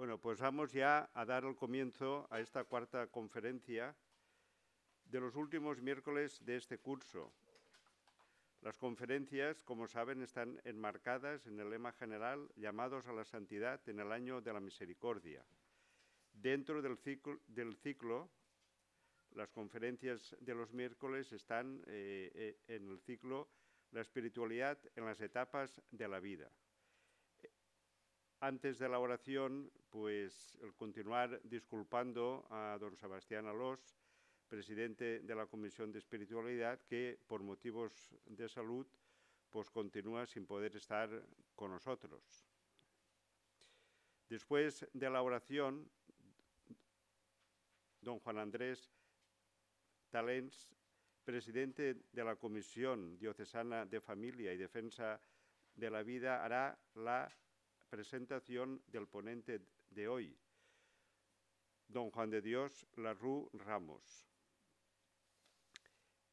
Bueno, pues vamos ya a dar el comienzo a esta cuarta conferencia de los últimos miércoles de este curso. Las conferencias, como saben, están enmarcadas en el lema general Llamados a la Santidad en el Año de la Misericordia. Dentro del ciclo, las conferencias de los miércoles están eh, eh, en el ciclo La espiritualidad en las etapas de la vida. Antes de la oración, pues continuar disculpando a don Sebastián Alós, presidente de la Comisión de Espiritualidad, que por motivos de salud pues continúa sin poder estar con nosotros. Después de la oración, don Juan Andrés Talens, presidente de la Comisión Diocesana de Familia y Defensa de la Vida, hará la presentación del ponente de hoy, don Juan de Dios Larru Ramos.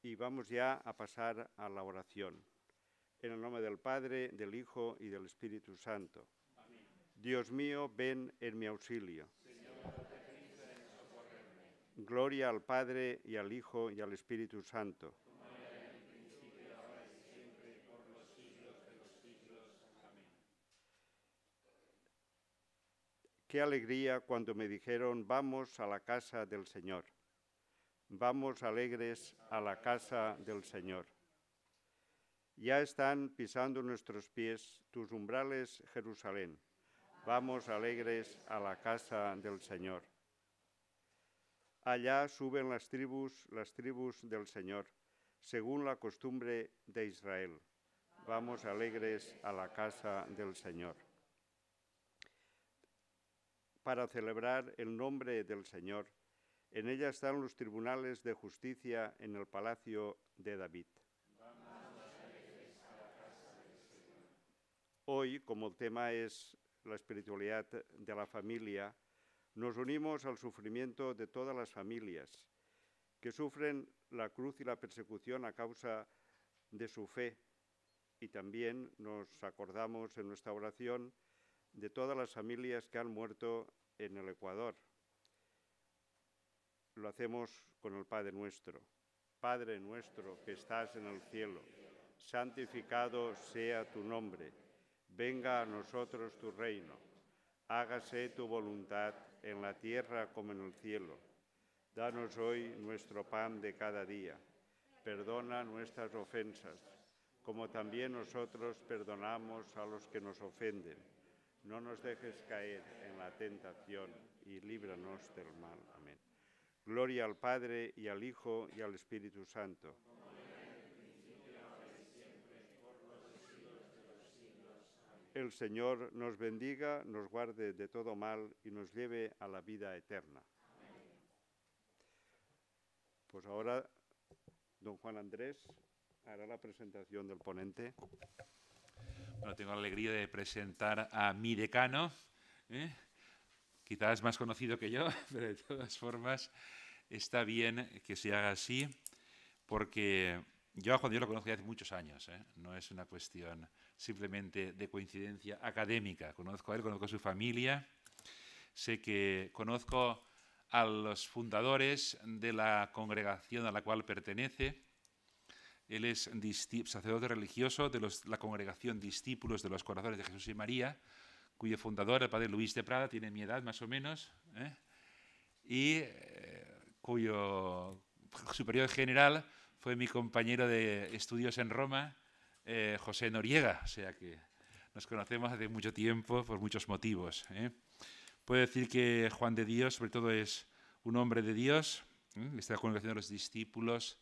Y vamos ya a pasar a la oración. En el nombre del Padre, del Hijo y del Espíritu Santo. Dios mío, ven en mi auxilio. Gloria al Padre y al Hijo y al Espíritu Santo Qué alegría cuando me dijeron, vamos a la casa del Señor. Vamos alegres a la casa del Señor. Ya están pisando nuestros pies tus umbrales, Jerusalén. Vamos alegres a la casa del Señor. Allá suben las tribus, las tribus del Señor, según la costumbre de Israel. Vamos alegres a la casa del Señor para celebrar el nombre del Señor. En ella están los tribunales de justicia en el palacio de David. Hoy, como el tema es la espiritualidad de la familia, nos unimos al sufrimiento de todas las familias que sufren la cruz y la persecución a causa de su fe. Y también nos acordamos en nuestra oración de todas las familias que han muerto en el Ecuador. Lo hacemos con el Padre nuestro. Padre nuestro que estás en el cielo, santificado sea tu nombre. Venga a nosotros tu reino. Hágase tu voluntad en la tierra como en el cielo. Danos hoy nuestro pan de cada día. Perdona nuestras ofensas, como también nosotros perdonamos a los que nos ofenden. No nos dejes caer la tentación y líbranos del mal. Amén. Gloria al Padre y al Hijo y al Espíritu Santo. El Señor nos bendiga, nos guarde de todo mal y nos lleve a la vida eterna. Pues ahora don Juan Andrés hará la presentación del ponente. Bueno, tengo la alegría de presentar a mi decano, ¿eh? quizás es más conocido que yo, pero de todas formas está bien que se haga así, porque yo a Juan lo conozco hace muchos años, ¿eh? no es una cuestión simplemente de coincidencia académica. Conozco a él, conozco a su familia, sé que conozco a los fundadores de la congregación a la cual pertenece. Él es sacerdote religioso de la congregación Discípulos de los Corazones de Jesús y María, cuyo fundador, el padre Luis de Prada, tiene mi edad más o menos, ¿eh? y eh, cuyo superior general fue mi compañero de estudios en Roma, eh, José Noriega, o sea que nos conocemos hace mucho tiempo por muchos motivos. Puedo decir que Juan de Dios, sobre todo, es un hombre de Dios, esta congregación de los discípulos,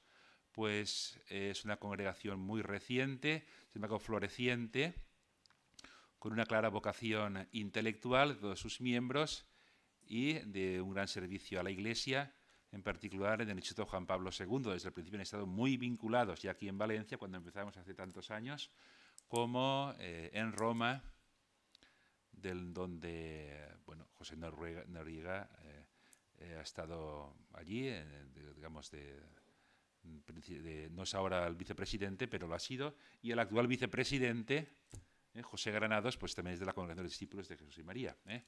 pues es una congregación muy reciente, se llama floreciente, con una clara vocación intelectual de todos sus miembros y de un gran servicio a la Iglesia, en particular en el Instituto Juan Pablo II. Desde el principio han estado muy vinculados, ya aquí en Valencia, cuando empezamos hace tantos años, como eh, en Roma, del, donde bueno, José Noruega, Noriega eh, eh, ha estado allí, digamos, de, no es ahora el vicepresidente, pero lo ha sido, y el actual vicepresidente ¿eh? José Granados, pues también es de la Congregación de Discípulos de Jesús y María. ¿eh?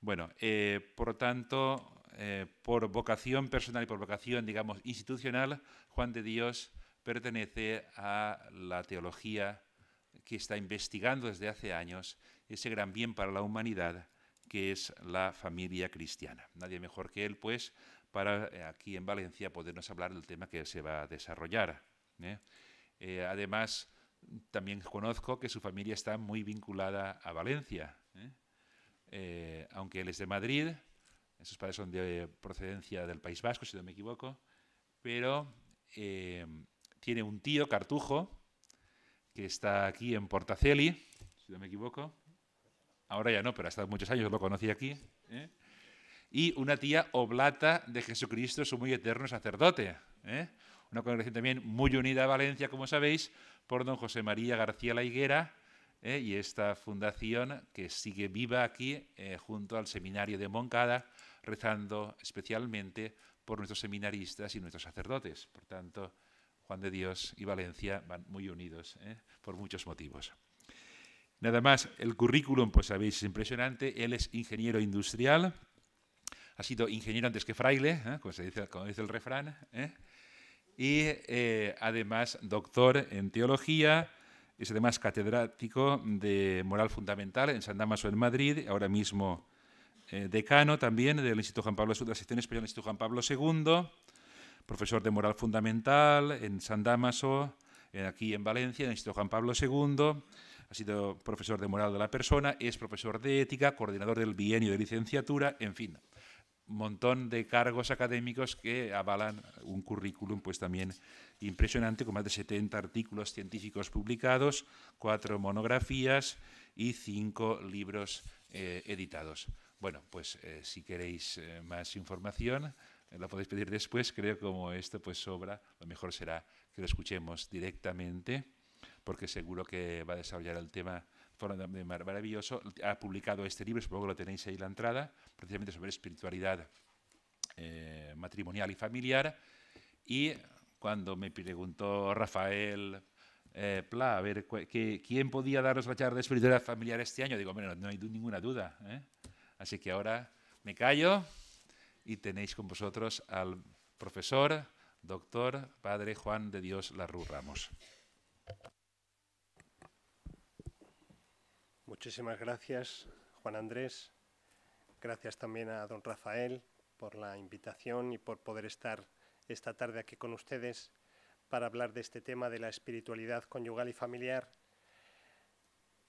Bueno, eh, por lo tanto, por vocación personal y por vocación, digamos, institucional, Juan de Dios pertenece a la teología que está investigando desde hace años ese gran bien para la humanidad que es la familia cristiana. Nadie mejor que él, pues, para aquí en Valencia podernos hablar del tema que se va a desarrollar. además, también conozco que su familia está muy vinculada a Valencia. ¿eh? Eh, aunque él es de Madrid, sus padres son de procedencia del País Vasco, si no me equivoco, pero eh, tiene un tío, Cartujo, que está aquí en Portaceli, si no me equivoco. Ahora ya no, pero hasta muchos años lo conocí aquí. Y una tía oblata de Jesucristo, su muy eterno sacerdote. Una congregación también muy unida a Valencia, como sabéis, por don José María García La Higuera eh, y esta fundación que sigue viva aquí eh, junto al seminario de Moncada, rezando especialmente por nuestros seminaristas y nuestros sacerdotes. Por tanto, Juan de Dios y Valencia van muy unidos eh, por muchos motivos. Nada más, el currículum, pues sabéis, es impresionante. Él es ingeniero industrial, ha sido ingeniero antes que fraile, como, se dice, como dice el refrán, ¿eh? y eh, además doctor en teología, es además catedrático de moral fundamental en San Damaso en Madrid, ahora mismo eh, decano también del Instituto Juan Pablo II, de la sección española del Instituto Juan Pablo II, profesor de moral fundamental en San Damaso, eh, aquí en Valencia, en el Instituto Juan Pablo II, ha sido profesor de moral de la persona, es profesor de ética, coordinador del bienio de licenciatura, en fin montón de cargos académicos que avalan un currículum pues también impresionante con más de 70 artículos científicos publicados, cuatro monografías y cinco libros eh, editados. Bueno, pues eh, si queréis eh, más información la podéis pedir después. Creo como esto pues sobra, lo mejor será que lo escuchemos directamente porque seguro que va a desarrollar el tema maravilloso, ha publicado este libro, supongo que lo tenéis ahí en la entrada, precisamente sobre espiritualidad eh, matrimonial y familiar. Y cuando me preguntó Rafael eh, Pla, a ver, que, ¿quién podía darnos la charla de espiritualidad familiar este año? Digo, bueno, no hay ninguna duda. ¿eh? Así que ahora me callo y tenéis con vosotros al profesor, doctor, padre Juan de Dios Larru Ramos. Muchísimas gracias, Juan Andrés. Gracias también a don Rafael por la invitación y por poder estar esta tarde aquí con ustedes para hablar de este tema de la espiritualidad conyugal y familiar.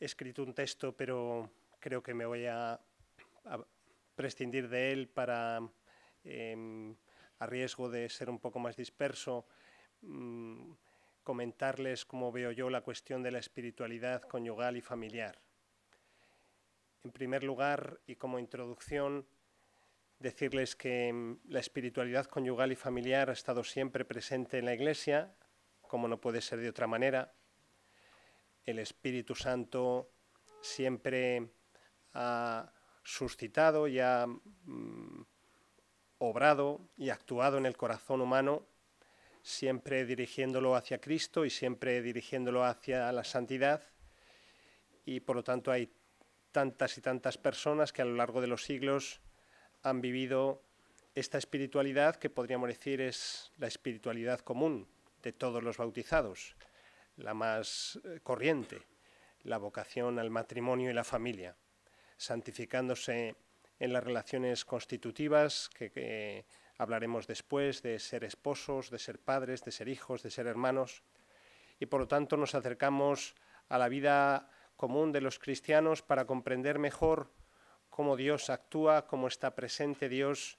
He escrito un texto, pero creo que me voy a, prescindir de él para, em, a riesgo de ser un poco más disperso, mm, comentarles cómo veo yo la cuestión de la espiritualidad conyugal y familiar en primer lugar y como introducción, decirles que mm, la espiritualidad conyugal y familiar ha estado siempre presente en la Iglesia, como no puede ser de otra manera. El Espíritu Santo siempre ha suscitado y ha mm, obrado y actuado en el corazón humano, siempre dirigiéndolo hacia Cristo y siempre dirigiéndolo hacia la santidad. Y por lo tanto hay tantas y tantas personas que a lo largo de los siglos han vivido esta espiritualidad que podríamos decir es la espiritualidad común de todos los bautizados, la más eh, corriente, la vocación al matrimonio y la familia, santificándose en las relaciones constitutivas, que, hablaremos después, de ser esposos, de ser padres, de ser hijos, de ser hermanos, y por lo tanto nos acercamos a la vida común de los cristianos para comprender mejor cómo Dios actúa, cómo está presente Dios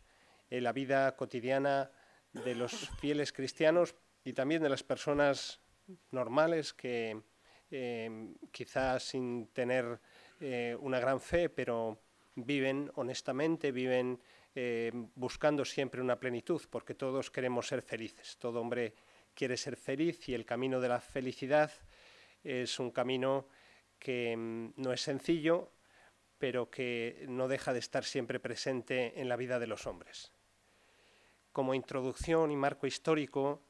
en la vida cotidiana de los fieles cristianos y también de las personas normales que em, quizás sin tener eh, una gran fe, pero viven honestamente, viven em, buscando siempre una plenitud, porque todos queremos ser felices, todo hombre quiere ser feliz y el camino de la felicidad es un camino que mm, no es sencillo, pero que no deja de estar siempre presente en la vida de los hombres. Como introducción y marco histórico,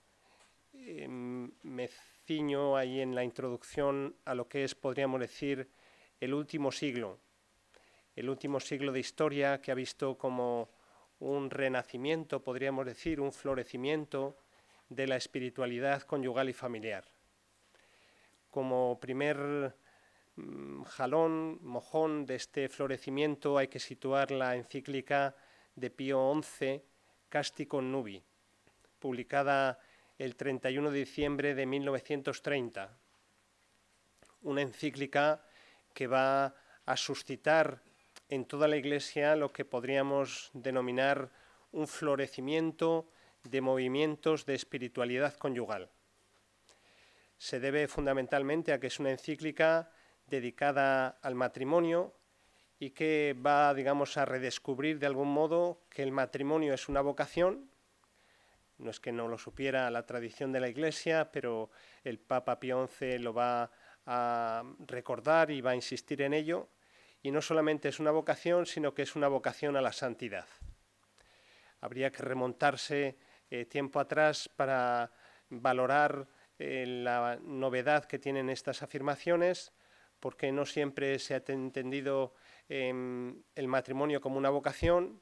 em, me ciño ahí en la introducción a lo que es, podríamos decir, el último siglo, el último siglo de historia que ha visto como un renacimiento, podríamos decir, un florecimiento de la espiritualidad conyugal y familiar. Como primer Mm, jalón, mojón de este florecimiento hay que situar la encíclica de Pío XI, Casti Nubi, publicada el 31 de diciembre de 1930. Una encíclica que va a suscitar en toda la Iglesia lo que podríamos denominar un florecimiento de movimientos de espiritualidad conyugal. Se debe fundamentalmente a que es una encíclica dedicada al matrimonio y que va, digamos, a redescubrir de algún modo que el matrimonio es una vocación. No es que no lo supiera la tradición de la Iglesia, pero el Papa Pío XI lo va a recordar y va a insistir en ello. Y no solamente es una vocación, sino que es una vocación a la santidad. Habría que remontarse eh, tiempo atrás para valorar eh, la novedad que tienen estas afirmaciones porque no siempre se ha entendido em, el matrimonio como una vocación.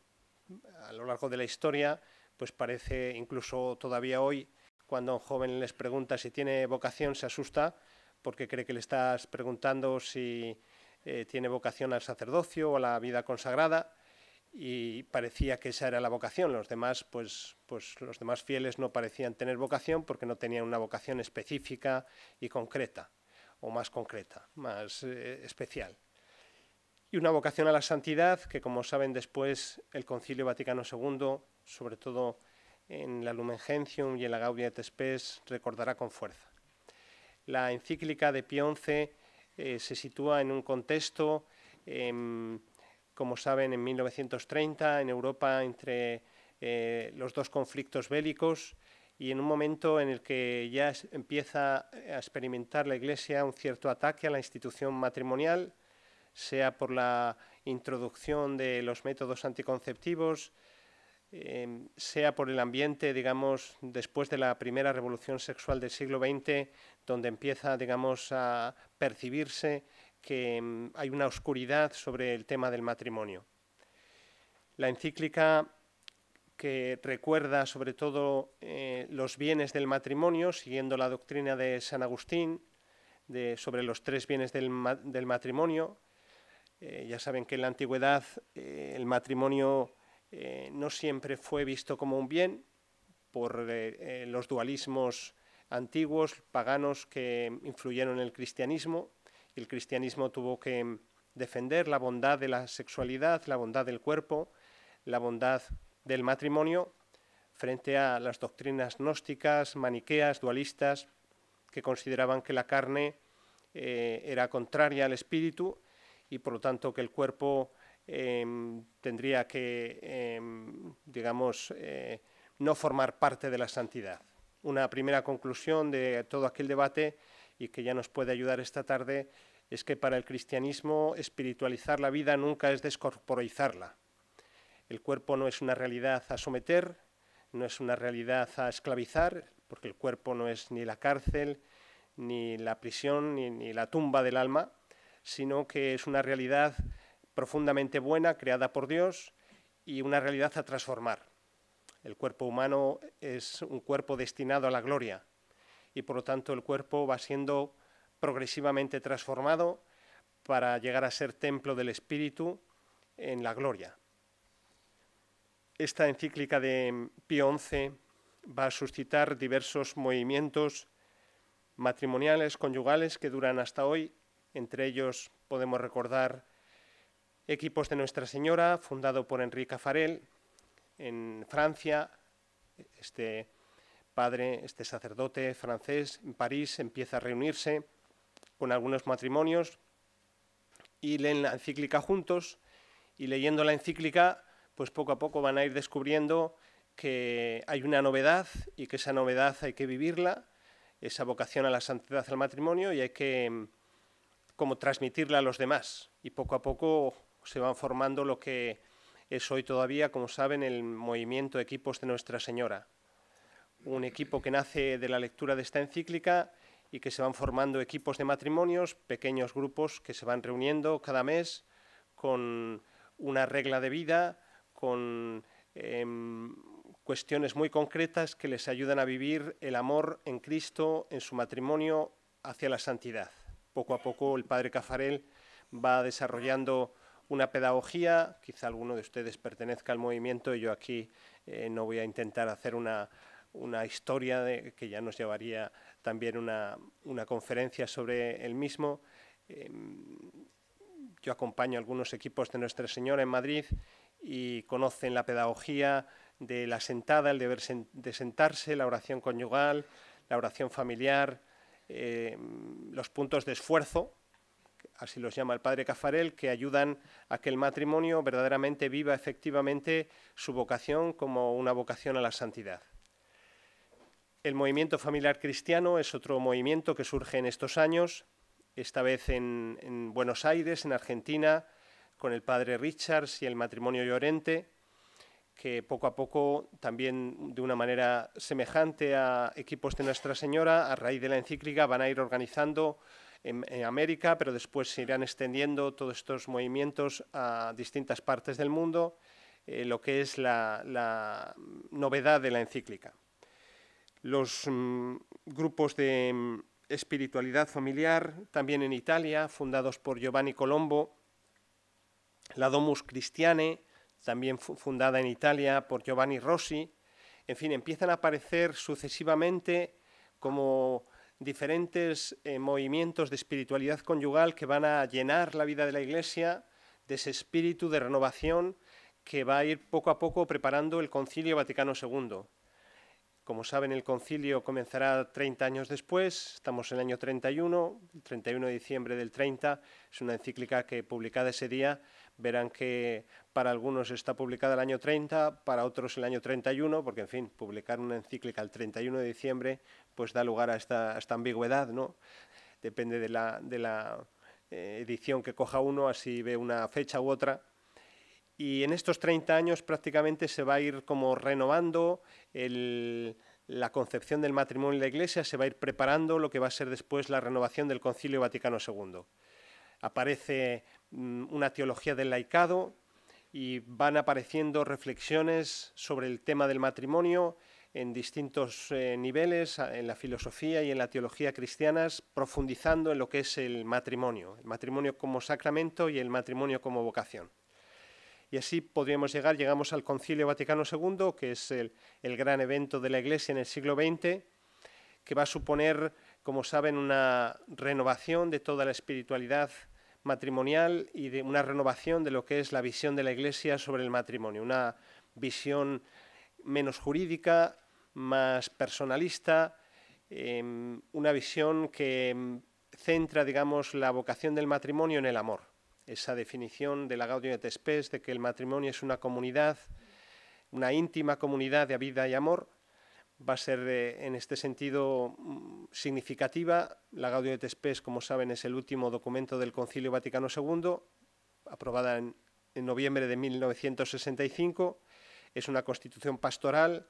A lo largo de la historia, pues parece, incluso todavía hoy, cuando un joven les pregunta si tiene vocación, se asusta porque cree que le estás preguntando si eh, tiene vocación al sacerdocio o a la vida consagrada y parecía que esa era la vocación. Los demás, pues, pues los demás fieles no parecían tener vocación porque no tenían una vocación específica y concreta o más concreta, más eh, especial. Y una vocación a la santidad que, como saben, después el Concilio Vaticano II, sobre todo en la Lumen Gentium y en la Gaudia et Spes, recordará con fuerza. La encíclica de Pionce XI eh, se sitúa en un contexto, em, como saben, en 1930, en Europa, entre eh, los dos conflictos bélicos, y en un momento en el que ya empieza a experimentar la Iglesia un cierto ataque a la institución matrimonial, sea por la introducción de los métodos anticonceptivos, em, sea por el ambiente, digamos, después de la primera revolución sexual del siglo XX, donde empieza, digamos, a percibirse que em, hay una oscuridad sobre el tema del matrimonio. La encíclica que recuerda sobre todo eh, los bienes del matrimonio, siguiendo la doctrina de San Agustín de, sobre los tres bienes del, matrimonio. Eh, ya saben que en la antigüedad eh, el matrimonio no siempre fue visto como un bien por los dualismos antiguos, paganos, que influyeron en el cristianismo. El cristianismo tuvo que defender la bondad de la sexualidad, la bondad del cuerpo, la bondad del matrimonio frente a las doctrinas gnósticas, maniqueas, dualistas, que consideraban que la carne eh, era contraria al espíritu y por lo tanto que el cuerpo em, tendría que, em, digamos, eh, no formar parte de la santidad. Una primera conclusión de todo aquel debate y que ya nos puede ayudar esta tarde es que para el cristianismo espiritualizar la vida nunca es descorporizarla, el cuerpo no es una realidad a someter, no es una realidad a esclavizar, porque el cuerpo no es ni la cárcel, ni la prisión, ni, la tumba del alma, sino que es una realidad profundamente buena, creada por Dios, y una realidad a transformar. El cuerpo humano es un cuerpo destinado a la gloria y por lo tanto el cuerpo va siendo progresivamente transformado para llegar a ser templo del Espíritu en la gloria esta encíclica de Pío XI va a suscitar diversos movimientos matrimoniales, conyugales, que duran hasta hoy. Entre ellos podemos recordar Equipos de Nuestra Señora, fundado por Enrique Farel en Francia. Este padre, este sacerdote francés en París empieza a reunirse con algunos matrimonios y leen la encíclica juntos. Y leyendo la encíclica pues poco a poco van a ir descubriendo que hay una novedad y que esa novedad hay que vivirla, esa vocación a la santidad al matrimonio y hay que mm, como transmitirla a los demás. Y poco a poco se van formando lo que es hoy todavía, como saben, el movimiento Equipos de Nuestra Señora. Un equipo que nace de la lectura de esta encíclica y que se van formando equipos de matrimonios, pequeños grupos que se van reuniendo cada mes con una regla de vida, con em, cuestiones muy concretas que les ayudan a vivir el amor en Cristo, en su matrimonio, hacia la santidad. Poco a poco el padre Cafarel va desarrollando una pedagogía, quizá alguno de ustedes pertenezca al movimiento y yo aquí eh, no voy a intentar hacer una, historia que ya nos llevaría también una, conferencia sobre el mismo. Em, yo acompaño a algunos equipos de Nuestra Señora en Madrid y conocen la pedagogía de la sentada, el deber de sentarse, la oración conyugal, la oración familiar, em, los puntos de esfuerzo, así los llama el padre Cafarel, que ayudan a que el matrimonio verdaderamente viva efectivamente su vocación como una vocación a la santidad. El movimiento familiar cristiano es otro movimiento que surge en estos años, esta vez en Buenos Aires, en Argentina, con el padre Richards y el matrimonio Llorente, que poco a poco, también de una manera semejante a equipos de Nuestra Señora, a raíz de la encíclica, van a ir organizando en, América, pero después se irán extendiendo todos estos movimientos a distintas partes del mundo, eh, lo que es la, novedad de la encíclica. Los mm, grupos de mm, espiritualidad familiar, también en Italia, fundados por Giovanni Colombo, la Domus Christiane, también fundada en Italia por Giovanni Rossi. En fin, empiezan a aparecer sucesivamente como diferentes eh, movimientos de espiritualidad conyugal que van a llenar la vida de la Iglesia de ese espíritu de renovación que va a ir poco a poco preparando el Concilio Vaticano II. Como saben, el concilio comenzará 30 años después, estamos en el año 31, el 31 de diciembre del 30, es una encíclica que publicada ese día, verán que para algunos está publicada el año 30, para otros el año 31, porque en fin, publicar una encíclica el 31 de diciembre pues da lugar a esta, ambigüedad, ¿no? Depende de la, eh, edición que coja uno, así ve una fecha u otra, y en estos 30 años prácticamente se va a ir como renovando la concepción del matrimonio en la Iglesia, se va a ir preparando lo que va a ser después la renovación del Concilio Vaticano II. Aparece mm, una teología del laicado y van apareciendo reflexiones sobre el tema del matrimonio en distintos eh, niveles, en la filosofía y en la teología cristianas, profundizando en lo que es el matrimonio, el matrimonio como sacramento y el matrimonio como vocación. Y así podríamos llegar, llegamos al Concilio Vaticano II, que es el, gran evento de la Iglesia en el siglo XX, que va a suponer, como saben, una renovación de toda la espiritualidad matrimonial y de una renovación de lo que es la visión de la Iglesia sobre el matrimonio, una visión menos jurídica, más personalista, em, una visión que em, centra, digamos, la vocación del matrimonio en el amor esa definición de la Gaudium et Spes de que el matrimonio es una comunidad, una íntima comunidad de vida y amor, va a ser eh, en este sentido mm, significativa. La Gaudium et Spes, como saben, es el último documento del Concilio Vaticano II, aprobada en, en noviembre de 1965. Es una constitución pastoral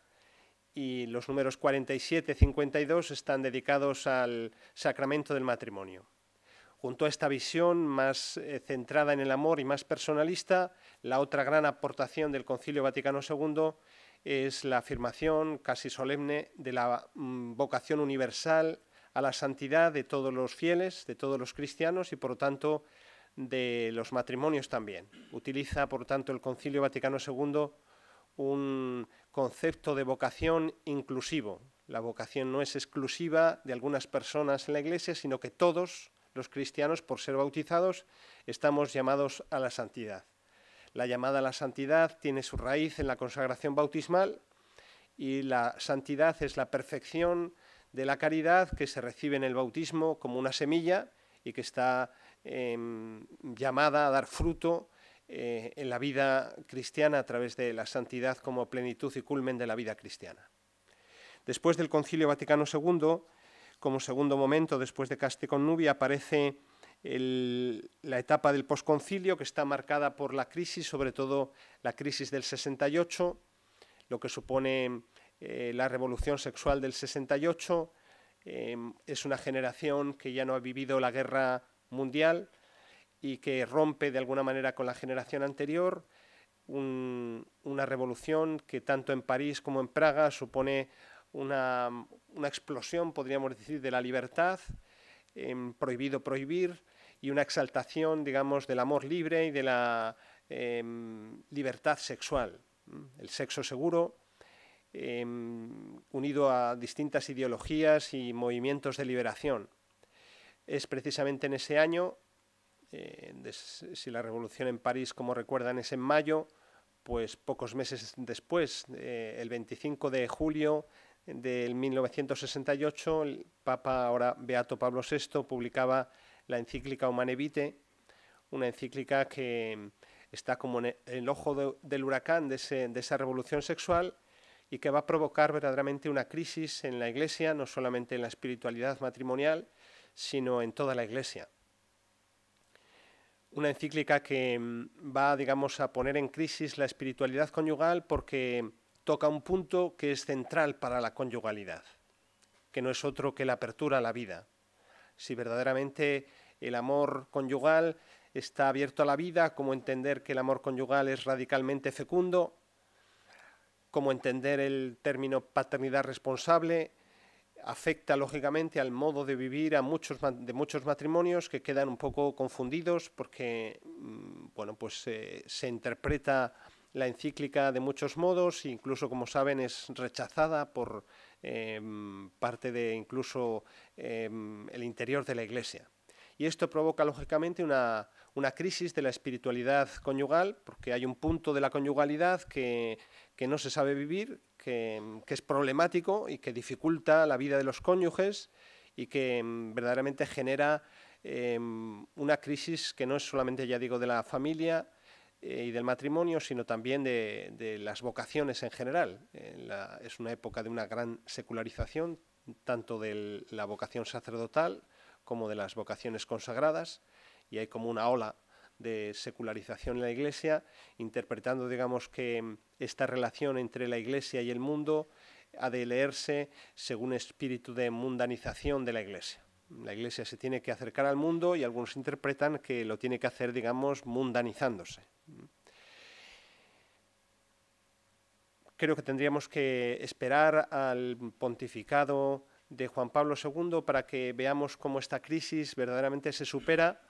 y los números 47 y 52 están dedicados al sacramento del matrimonio. Junto a esta visión más eh, centrada en el amor y más personalista, la otra gran aportación del Concilio Vaticano II es la afirmación casi solemne de la mm, vocación universal a la santidad de todos los fieles, de todos los cristianos y, por lo tanto, de los matrimonios también. Utiliza, por tanto, el Concilio Vaticano II un concepto de vocación inclusivo. La vocación no es exclusiva de algunas personas en la Iglesia, sino que todos los cristianos, por ser bautizados, estamos llamados a la santidad. La llamada a la santidad tiene su raíz en la consagración bautismal y la santidad es la perfección de la caridad que se recibe en el bautismo como una semilla y que está em, llamada a dar fruto eh, en la vida cristiana a través de la santidad como plenitud y culmen de la vida cristiana. Después del Concilio Vaticano II, como segundo momento, después de Nubia, aparece la etapa del posconcilio, que está marcada por la crisis, sobre todo la crisis del 68, lo que supone eh, la revolución sexual del 68. Em, es una generación que ya no ha vivido la guerra mundial y que rompe de alguna manera con la generación anterior. una revolución que tanto en París como en Praga supone una, una explosión, podríamos decir, de la libertad, em, prohibido prohibir, y una exaltación, digamos, del amor libre y de la em, libertad sexual. El sexo seguro, em, unido a distintas ideologías y movimientos de liberación. Es precisamente en ese año, eh, si la revolución en París, como recuerdan, es en mayo, pues pocos meses después, eh, el 25 de julio del 1968, el Papa ahora Beato Pablo VI publicaba la encíclica Humane una encíclica que está como en el ojo del huracán de, de esa revolución sexual y que va a provocar verdaderamente una crisis en la Iglesia, no solamente en la espiritualidad matrimonial, sino en toda la Iglesia. Una encíclica que va, digamos, a poner en crisis la espiritualidad conyugal porque toca un punto que es central para la conyugalidad, que no es otro que la apertura a la vida. Si verdaderamente el amor conyugal está abierto a la vida, como entender que el amor conyugal es radicalmente fecundo, como entender el término paternidad responsable, afecta lógicamente al modo de vivir a muchos de muchos matrimonios que quedan un poco confundidos porque mm, bueno pues eh, se interpreta la encíclica de muchos modos, incluso como saben es rechazada por em, parte de incluso em, el interior de la Iglesia. Y esto provoca lógicamente una, crisis de la espiritualidad conyugal, porque hay un punto de la conyugalidad que, no se sabe vivir, que, es problemático y que dificulta la vida de los cónyuges y que em, verdaderamente genera una crisis que no es solamente, ya digo, de la familia, eh, y del matrimonio, sino también de, las vocaciones en general. es una época de una gran secularización, tanto de la vocación sacerdotal como de las vocaciones consagradas, y hay como una ola de secularización en la Iglesia, interpretando, digamos, que esta relación entre la Iglesia y el mundo ha de leerse según espíritu de mundanización de la Iglesia. La Iglesia se tiene que acercar al mundo y algunos interpretan que lo tiene que hacer, digamos, mundanizándose. Creo que tendríamos que esperar al pontificado de Juan Pablo II para que veamos cómo esta crisis verdaderamente se supera,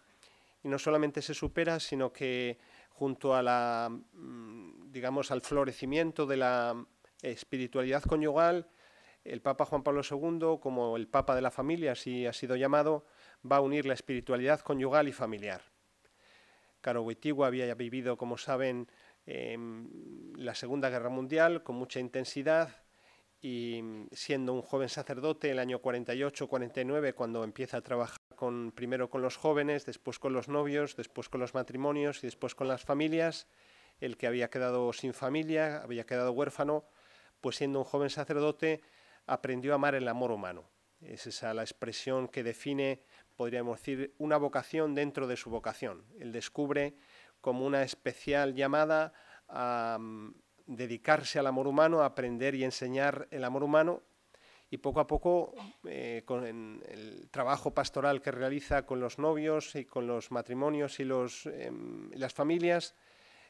y no solamente se supera, sino que junto a la, mm, digamos, al florecimiento de la espiritualidad conyugal, el Papa Juan Pablo II, como el Papa de la familia, así ha sido llamado, va a unir la espiritualidad conyugal y familiar. Caro Buitigua había vivido, como saben, em, la Segunda Guerra Mundial con mucha intensidad y siendo un joven sacerdote el año 48-49 cuando empieza a trabajar con, primero con los jóvenes, después con los novios, después con los matrimonios y después con las familias, el que había quedado sin familia, había quedado huérfano, pues siendo un joven sacerdote aprendió a amar el amor humano. Esa Es la expresión que define podríamos decir, una vocación dentro de su vocación. Él descubre como una especial llamada a mm, dedicarse al amor humano, a aprender y enseñar el amor humano y poco a poco, eh, con el trabajo pastoral que realiza con los novios y con los matrimonios y em, las familias,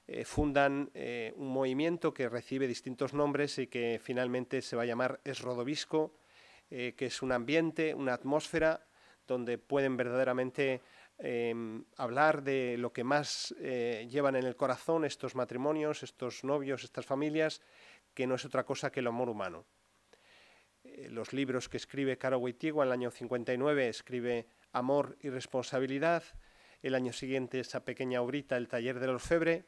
eh, fundan eh, un movimiento que recibe distintos nombres y que finalmente se va a llamar Es Rodovisco, que es un ambiente, una atmósfera donde pueden verdaderamente em, hablar de lo que más eh, llevan en el corazón estos matrimonios, estos novios, estas familias, que no es otra cosa que el amor humano. Eh, los libros que escribe Caro en el año 59 escribe Amor y Responsabilidad, el año siguiente esa pequeña obrita, El taller del orfebre,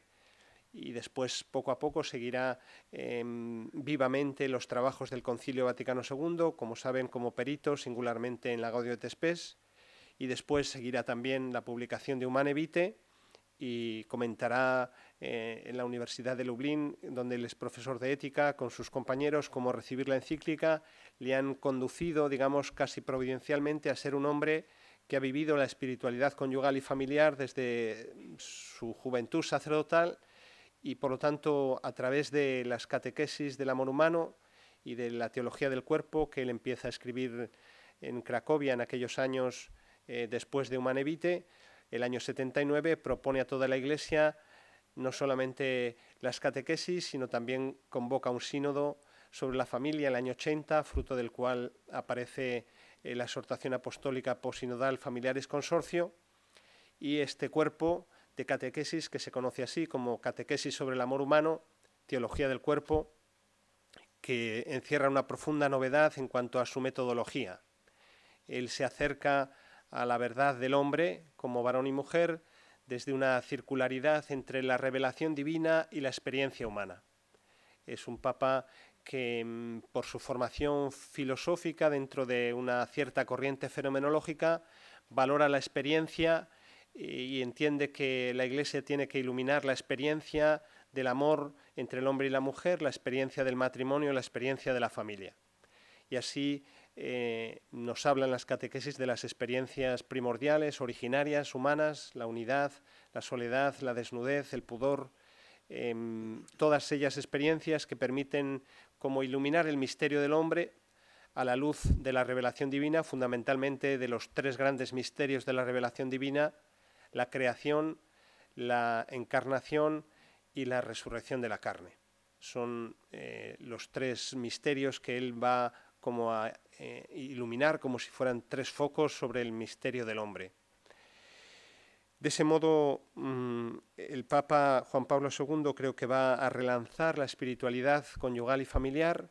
y después poco a poco seguirá em, vivamente los trabajos del Concilio Vaticano II, como saben, como perito, singularmente en la Gaudio et Spes, y después seguirá también la publicación de Humane Vitae y comentará eh, en la Universidad de Lublin, donde él es profesor de ética, con sus compañeros cómo recibir la encíclica. Le han conducido, digamos, casi providencialmente a ser un hombre que ha vivido la espiritualidad conyugal y familiar desde su juventud sacerdotal y por lo tanto a través de las catequesis del amor humano y de la teología del cuerpo que él empieza a escribir en Cracovia en aquellos años eh, después de Humanevite, el año 79 propone a toda la Iglesia no solamente las catequesis, sino también convoca un sínodo sobre la familia el año 80, fruto del cual aparece eh, la exhortación apostólica posinodal Familiares Consorcio, y este cuerpo de catequesis que se conoce así como Catequesis sobre el amor humano, Teología del Cuerpo, que encierra una profunda novedad en cuanto a su metodología. Él se acerca a la verdad del hombre como varón y mujer desde una circularidad entre la revelación divina y la experiencia humana. Es un papa que mm, por su formación filosófica dentro de una cierta corriente fenomenológica valora la experiencia y entiende que la Iglesia tiene que iluminar la experiencia del amor entre el hombre y la mujer, la experiencia del matrimonio, la experiencia de la familia. Y así eh, nos hablan las catequesis de las experiencias primordiales, originarias, humanas, la unidad, la soledad, la desnudez, el pudor, em, todas ellas experiencias que permiten como iluminar el misterio del hombre a la luz de la revelación divina, fundamentalmente de los tres grandes misterios de la revelación divina, la creación, la encarnación y la resurrección de la carne. Son eh, los tres misterios que él va como a eh, iluminar como si fueran tres focos sobre el misterio del hombre. De ese modo, mm, el Papa Juan Pablo II creo que va a relanzar la espiritualidad conyugal y familiar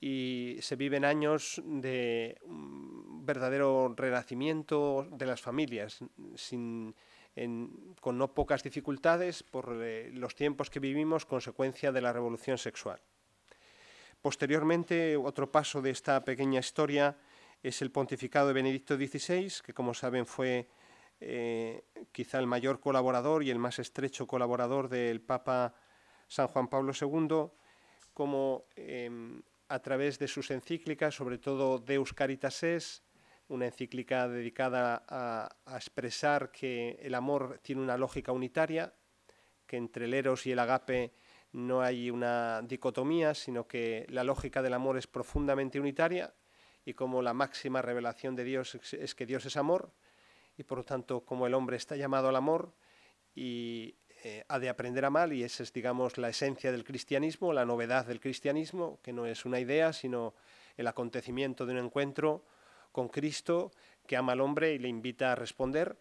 y se viven años de mm, verdadero renacimiento de las familias, con no pocas dificultades por eh, los tiempos que vivimos, consecuencia de la revolución sexual. Posteriormente, otro paso de esta pequeña historia es el pontificado de Benedicto XVI, que como saben fue eh, quizá el mayor colaborador y el más estrecho colaborador del Papa San Juan Pablo II, como em, a través de sus encíclicas, sobre todo Deus Caritas una encíclica dedicada a, expresar que el amor tiene una lógica unitaria, que entre el eros y el agape no hay una dicotomía, sino que la lógica del amor es profundamente unitaria y como la máxima revelación de Dios es, que Dios es amor y por lo tanto como el hombre está llamado al amor y eh, ha de aprender a mal, y esa es digamos la esencia del cristianismo, la novedad del cristianismo, que no es una idea sino el acontecimiento de un encuentro con Cristo que ama al hombre y le invita a responder.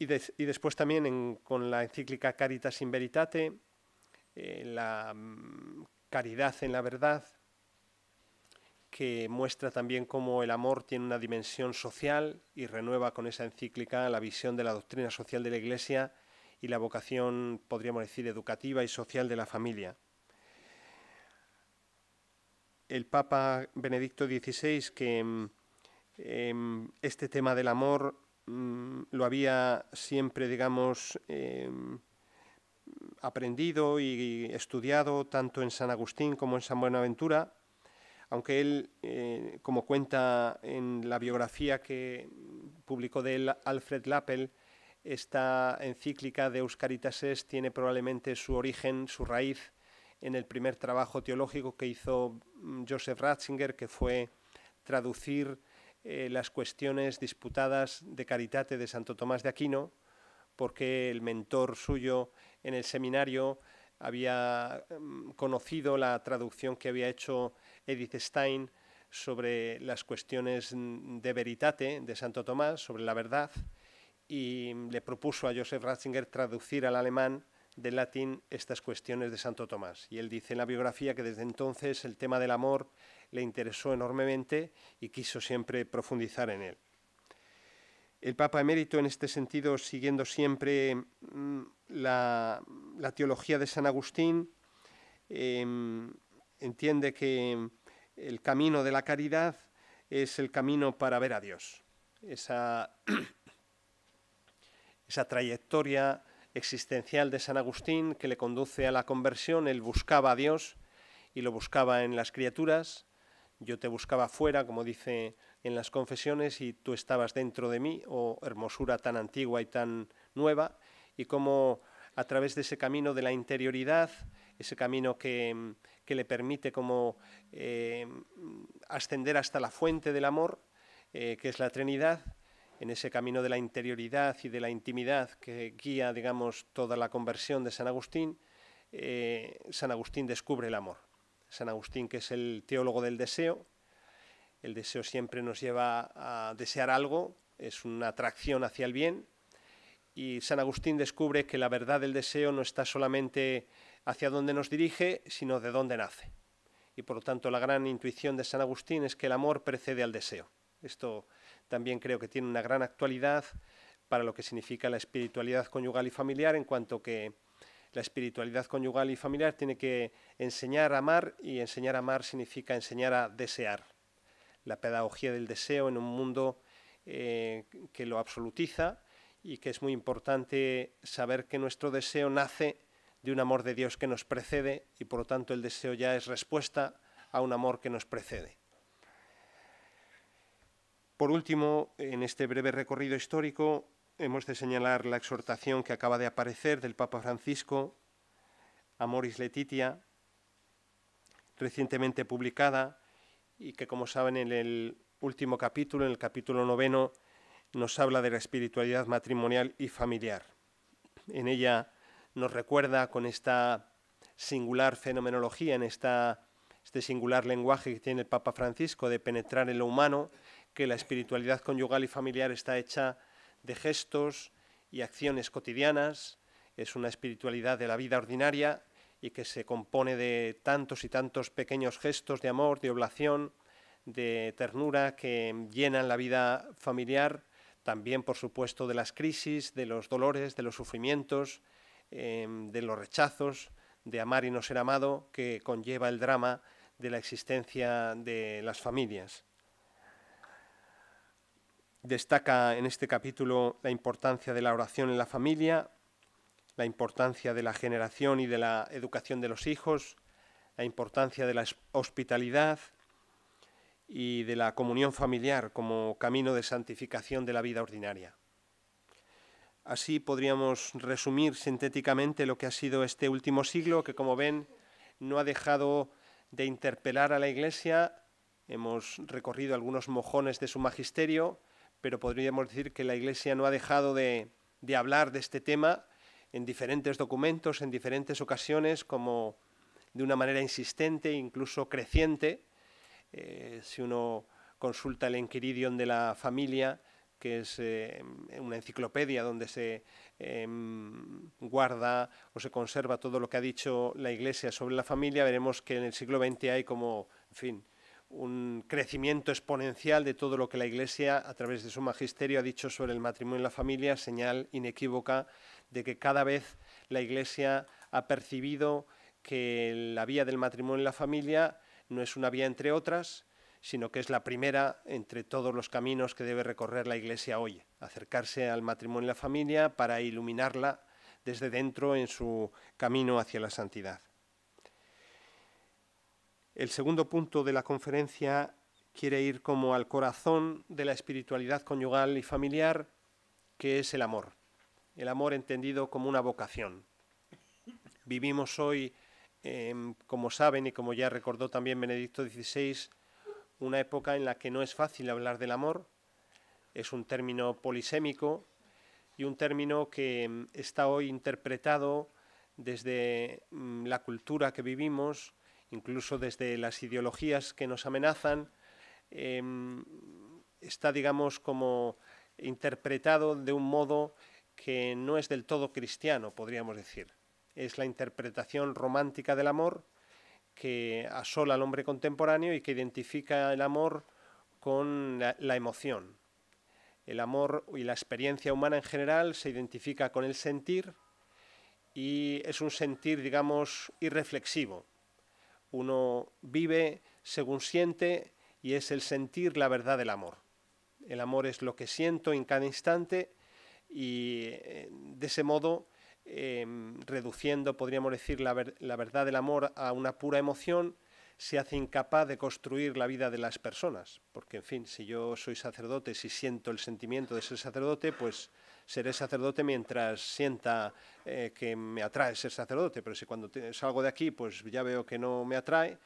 Y, después también con la encíclica Caritas in Veritate, eh, la mm, caridad en la verdad, que muestra también cómo el amor tiene una dimensión social y renueva con esa encíclica la visión de la doctrina social de la Iglesia y la vocación, podríamos decir, educativa y social de la familia el Papa Benedicto XVI que mm, em, este tema del amor mm, lo había siempre, digamos, em, aprendido y estudiado tanto en San Agustín como en San Buenaventura, aunque él, eh, como cuenta en la biografía que publicó de él Alfred Lappel, esta encíclica de Euscaritas es tiene probablemente su origen, su raíz, en el primer trabajo teológico que hizo mm, Joseph Ratzinger, que fue traducir eh, las cuestiones disputadas de Caritate de Santo Tomás de Aquino, porque el mentor suyo en el seminario había mm, conocido la traducción que había hecho Edith Stein sobre las cuestiones mm, de veritate de Santo Tomás, sobre la verdad, y le propuso a Joseph Ratzinger traducir al alemán de latín estas cuestiones de Santo Tomás. Y él dice en la biografía que desde entonces el tema del amor le interesó enormemente y quiso siempre profundizar en él. El Papa emérito, en este sentido, siguiendo siempre mm, la, teología de San Agustín, em, entiende que el camino de la caridad es el camino para ver a Dios. Esa, esa trayectoria existencial de San Agustín que le conduce a la conversión. Él buscaba a Dios y lo buscaba en las criaturas. Yo te buscaba fuera, como dice en las confesiones, y tú estabas dentro de mí, o oh, hermosura tan antigua y tan nueva, y como a través de ese camino de la interioridad, ese camino que, le permite como eh, ascender hasta la fuente del amor, eh, que es la Trinidad, en ese camino de la interioridad y de la intimidad que guía, digamos, toda la conversión de San Agustín, eh, San Agustín descubre el amor. San Agustín, que es el teólogo del deseo, el deseo siempre nos lleva a desear algo, es una atracción hacia el bien, y San Agustín descubre que la verdad del deseo no está solamente hacia dónde nos dirige, sino de dónde nace. Y por lo tanto la gran intuición de San Agustín es que el amor precede al deseo. Esto también creo que tiene una gran actualidad para lo que significa la espiritualidad conyugal y familiar, en cuanto que la espiritualidad conyugal y familiar tiene que enseñar a amar y enseñar a amar significa enseñar a desear. La pedagogía del deseo en un mundo eh, que lo absolutiza y que es muy importante saber que nuestro deseo nace de un amor de Dios que nos precede y por lo tanto el deseo ya es respuesta a un amor que nos precede. Por último, en este breve recorrido histórico, hemos de señalar la exhortación que acaba de aparecer del Papa Francisco a Moris Letitia, recientemente publicada y que, como saben, en el último capítulo, en el capítulo noveno, nos habla de la espiritualidad matrimonial y familiar. En ella nos recuerda con esta singular fenomenología, en este singular lenguaje que tiene el Papa Francisco de penetrar en lo humano, que la espiritualidad conyugal y familiar está hecha de gestos y acciones cotidianas, es una espiritualidad de la vida ordinaria y que se compone de tantos y tantos pequeños gestos de amor, de oblación, de ternura que llenan la vida familiar, también por supuesto de las crisis, de los dolores, de los sufrimientos, em, de los rechazos, de amar y no ser amado que conlleva el drama de la existencia de las familias. Destaca en este capítulo la importancia de la oración en la familia, la importancia de la generación y de la educación de los hijos, la importancia de la hospitalidad y de la comunión familiar como camino de santificación de la vida ordinaria. Así podríamos resumir sintéticamente lo que ha sido este último siglo, que como ven no ha dejado de interpelar a la Iglesia. Hemos recorrido algunos mojones de su magisterio, pero podríamos decir que la Iglesia no ha dejado de, hablar de este tema en diferentes documentos, en diferentes ocasiones, como de una manera insistente, incluso creciente. Eh, si uno consulta el Enquiridion de la familia, que es eh, una enciclopedia donde se em, guarda o se conserva todo lo que ha dicho la Iglesia sobre la familia, veremos que en el siglo XX hay como, en fin, un crecimiento exponencial de todo lo que la Iglesia, a través de su magisterio, ha dicho sobre el matrimonio y la familia, señal inequívoca de que cada vez la Iglesia ha percibido que la vía del matrimonio y la familia no es una vía entre otras, sino que es la primera entre todos los caminos que debe recorrer la Iglesia hoy, acercarse al matrimonio y la familia para iluminarla desde dentro en su camino hacia la santidad. El segundo punto de la conferencia quiere ir como al corazón de la espiritualidad conyugal y familiar, que es el amor. El amor entendido como una vocación. Vivimos hoy, em, como saben y como ya recordó también Benedicto XVI, una época en la que no es fácil hablar del amor. Es un término polisémico y un término que em, está hoy interpretado desde mm, la cultura que vivimos, incluso desde las ideologías que nos amenazan, em, está, digamos, como interpretado de un modo que no es del todo cristiano, podríamos decir. Es la interpretación romántica del amor que asola al hombre contemporáneo y que identifica el amor con la, la emoción. El amor y la experiencia humana en general se identifica con el sentir y es un sentir, digamos, irreflexivo, uno vive según siente y es el sentir la verdad del amor. El amor es lo que siento en cada instante y eh, de ese modo, em, reduciendo, podríamos decir, la, la verdad del amor a una pura emoción, se hace incapaz de construir la vida de las personas. Porque, en fin, si yo soy sacerdote, si siento el sentimiento de ser sacerdote, pues seré sacerdote mientras sienta eh, que me atrae ser sacerdote, pero si cuando salgo de aquí pues ya veo que no me atrae,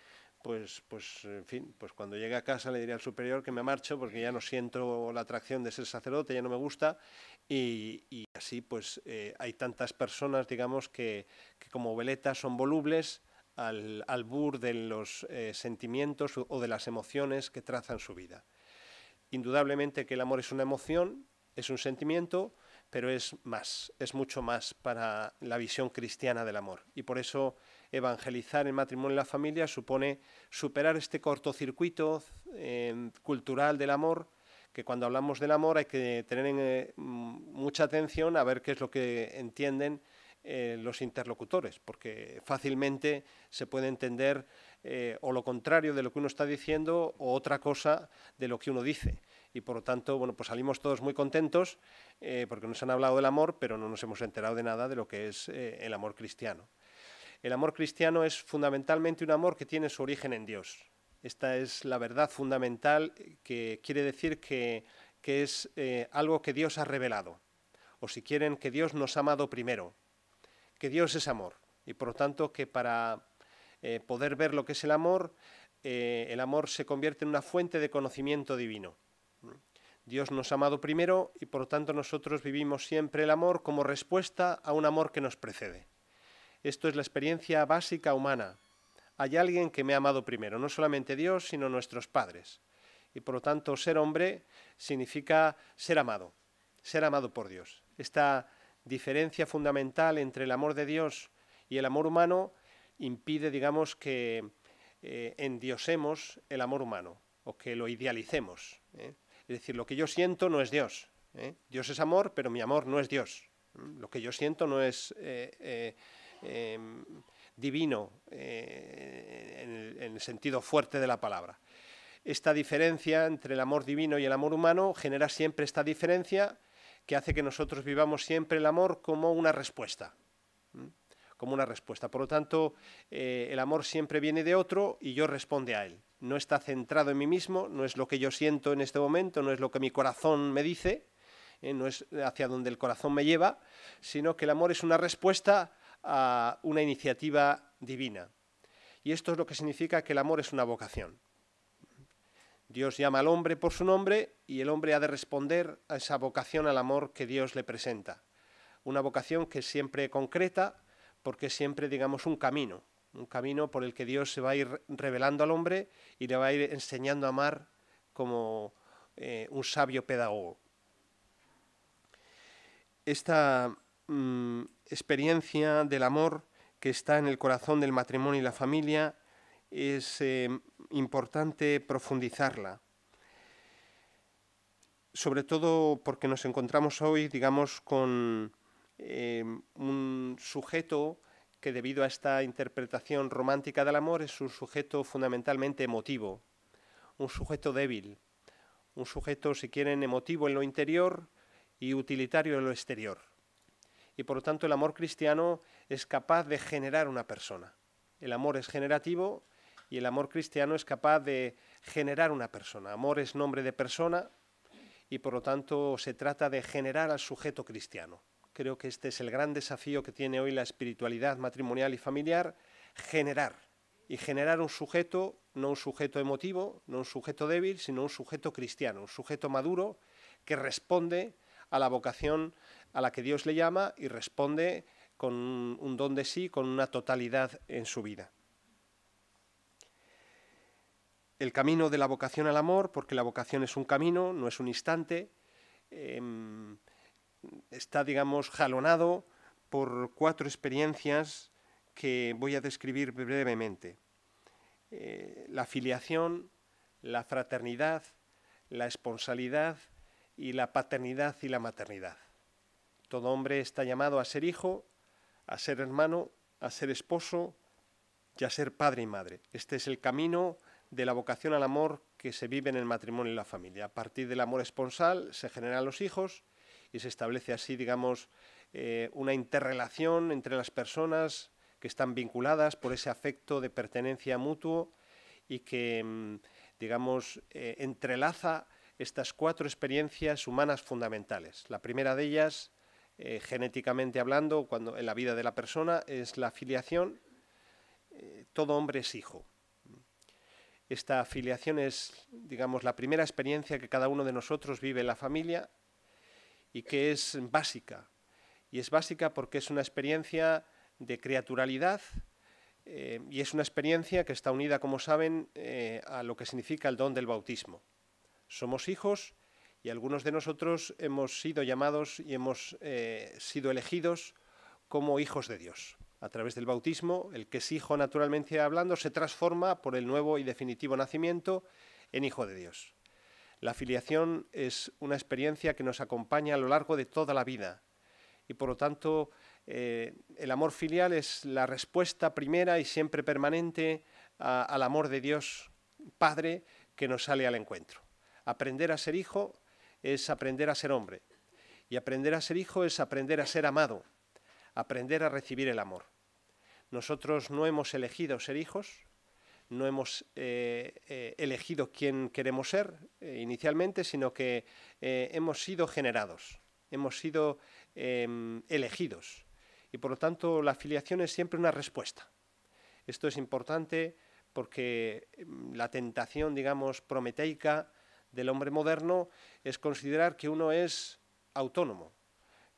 pues, pues, en fin, pues cuando llegue a casa le diré al superior que me marcho porque ya no siento la atracción de ser sacerdote, ya no me gusta, y, así pues eh, hay tantas personas, digamos, que, como veletas son volubles al bur de los eh, sentimientos o de las emociones que trazan su vida. Indudablemente que el amor es una emoción, es un sentimiento, pero es más, es mucho más para la visión cristiana del amor. Y por eso evangelizar el matrimonio y la familia supone superar este cortocircuito eh, cultural del amor, que cuando hablamos del amor hay que tener eh, mucha atención a ver qué es lo que entienden eh, los interlocutores, porque fácilmente se puede entender o lo contrario de lo que uno está diciendo o otra cosa de lo que uno dice y por lo tanto, bueno, pues salimos todos muy contentos eh, porque nos han hablado del amor, pero no nos hemos enterado de nada de lo que es eh, el amor cristiano. El amor cristiano es fundamentalmente un amor que tiene su origen en Dios. Esta es la verdad fundamental eh, que quiere decir que, es algo que Dios ha revelado, o si quieren, que Dios nos ha amado primero, que Dios es amor, y por lo tanto que para poder ver lo que es el amor, el amor se convierte en una fuente de conocimiento divino. Dios nos ha amado primero y por lo tanto nosotros vivimos siempre el amor como respuesta a un amor que nos precede. Esto es la experiencia básica humana. Hay alguien que me ha amado primero, no solamente Dios, sino nuestros padres. Y por lo tanto ser hombre significa ser amado, ser amado por Dios. Esta diferencia fundamental entre el amor de Dios y el amor humano impide, digamos, que eh, endiosemos el amor humano o que lo idealicemos. ¿eh? Es decir, lo que yo siento no es Dios. ¿eh? Dios es amor, pero mi amor no es Dios. Lo que yo siento no es eh, eh, em, divino en el, sentido fuerte de la palabra. Esta diferencia entre el amor divino y el amor humano genera siempre esta diferencia que hace que nosotros vivamos siempre el amor como una respuesta. Como una respuesta. Por lo tanto, el amor siempre viene de otro y yo responde a él no está centrado en mí mismo, no es lo que yo siento en este momento, no es lo que mi corazón me dice, eh, no es hacia donde el corazón me lleva, sino que el amor es una respuesta a una iniciativa divina. Y esto es lo que significa que el amor es una vocación. Dios llama al hombre por su nombre y el hombre ha de responder a esa vocación al amor que Dios le presenta. Una vocación que es siempre concreta porque siempre, digamos, un camino, un camino por el que Dios se va a ir revelando al hombre y le va a ir enseñando a amar como eh, un sabio pedagogo. Esta mm, experiencia del amor que está en el corazón del matrimonio y la familia es eh, importante profundizarla, sobre todo porque nos encontramos hoy, digamos, con eh, un sujeto que debido a esta interpretación romántica del amor es un sujeto fundamentalmente emotivo, un sujeto débil, un sujeto, si quieren, emotivo en lo interior y utilitario en lo exterior. Y por lo tanto el amor cristiano es capaz de generar una persona. El amor es generativo y el amor cristiano es capaz de generar una persona. Amor es nombre de persona y por lo tanto se trata de generar al sujeto cristiano. Creo que este es el gran desafío que tiene hoy la espiritualidad matrimonial y familiar, generar. Y generar un sujeto, no un sujeto emotivo, no un sujeto débil, sino un sujeto cristiano, un sujeto maduro que responde a la vocación a la que Dios le llama y responde con un don de sí, con una totalidad en su vida. El camino de la vocación al amor, porque la vocación es un camino, no es un instante. Em, está, digamos, jalonado por cuatro experiencias que voy a describir brevemente. Eh, la filiación, la fraternidad, la esponsalidad y la paternidad y la maternidad. Todo hombre está llamado a ser hijo, a ser hermano, a ser esposo y a ser padre y madre. Este es el camino de la vocación al amor que se vive en el matrimonio y la familia. A partir del amor esponsal se generan los hijos, y se establece así, digamos, eh, una interrelación entre las personas que están vinculadas por ese afecto de pertenencia mutuo y que, mm, digamos, eh, entrelaza estas cuatro experiencias humanas fundamentales. La primera de ellas, eh, genéticamente hablando, cuando en la vida de la persona, es la afiliación. todo hombre es hijo. Esta afiliación es, digamos, la primera experiencia que cada uno de nosotros vive en la familia y que es básica. Y es básica porque es una experiencia de criaturalidad eh, y es una experiencia que está unida, como saben, eh, a lo que significa el don del bautismo. Somos hijos y algunos de nosotros hemos sido llamados y hemos eh, sido elegidos como hijos de Dios. A través del bautismo, el que es hijo naturalmente hablando se transforma por el nuevo y definitivo nacimiento en hijo de Dios. La filiación es una experiencia que nos acompaña a lo largo de toda la vida y por lo tanto eh, el amor filial es la respuesta primera y siempre permanente al amor de Dios Padre que nos sale al encuentro. Aprender a ser hijo es aprender a ser hombre y aprender a ser hijo es aprender a ser amado, aprender a recibir el amor. Nosotros no hemos elegido ser hijos, no hemos eh, eh, elegido quién queremos ser eh, inicialmente, sino que hemos sido generados, hemos sido em, elegidos. Y por lo tanto, la afiliación es siempre una respuesta. Esto es importante porque em, la tentación, digamos, prometeica del hombre moderno es considerar que uno es autónomo,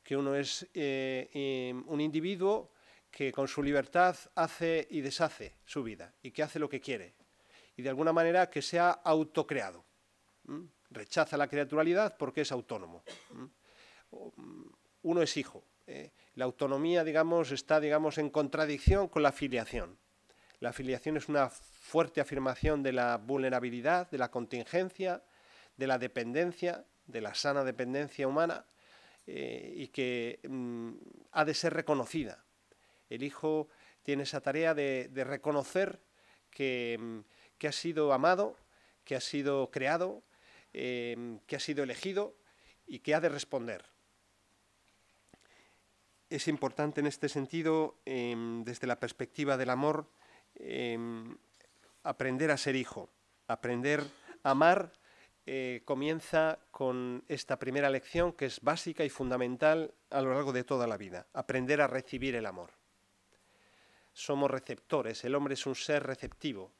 que uno es em, un individuo que con su libertad hace y deshace su vida y que hace lo que quiere y de alguna manera que sea autocreado. Rechaza la criaturalidad porque es autónomo. Mm, uno es hijo. ¿eh? La autonomía, digamos, está digamos, en contradicción con la filiación. La filiación es una fuerte afirmación de la vulnerabilidad, de la contingencia, de la dependencia, de la sana dependencia humana eh, y que mm, ha de ser reconocida el hijo tiene esa tarea de, reconocer mm, que, ha sido amado, que ha sido creado, em, que ha sido elegido y que ha de responder. Es importante en este sentido, em, desde la perspectiva del amor, em, aprender a ser hijo, aprender a amar eh, comienza con esta primera lección que es básica y fundamental a lo largo de toda la vida, aprender a recibir el amor somos receptores, el hombre es un ser receptivo.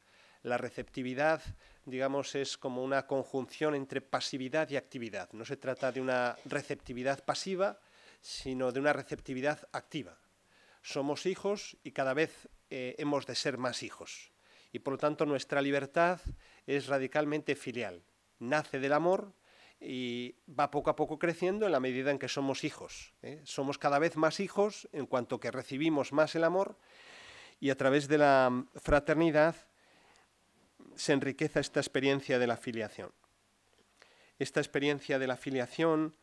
La receptividad, digamos, es como una conjunción entre pasividad y actividad. No se trata de una receptividad pasiva, sino de una receptividad activa. Somos hijos y cada vez eh, hemos de ser más hijos. Y por lo tanto nuestra libertad es radicalmente filial. Nace del amor y va poco a poco creciendo en la medida en que somos hijos. ¿eh? Somos cada vez más hijos en cuanto que recibimos más el amor y a través de la mm, fraternidad se enriquece esta experiencia de la filiación. Esta experiencia de la filiación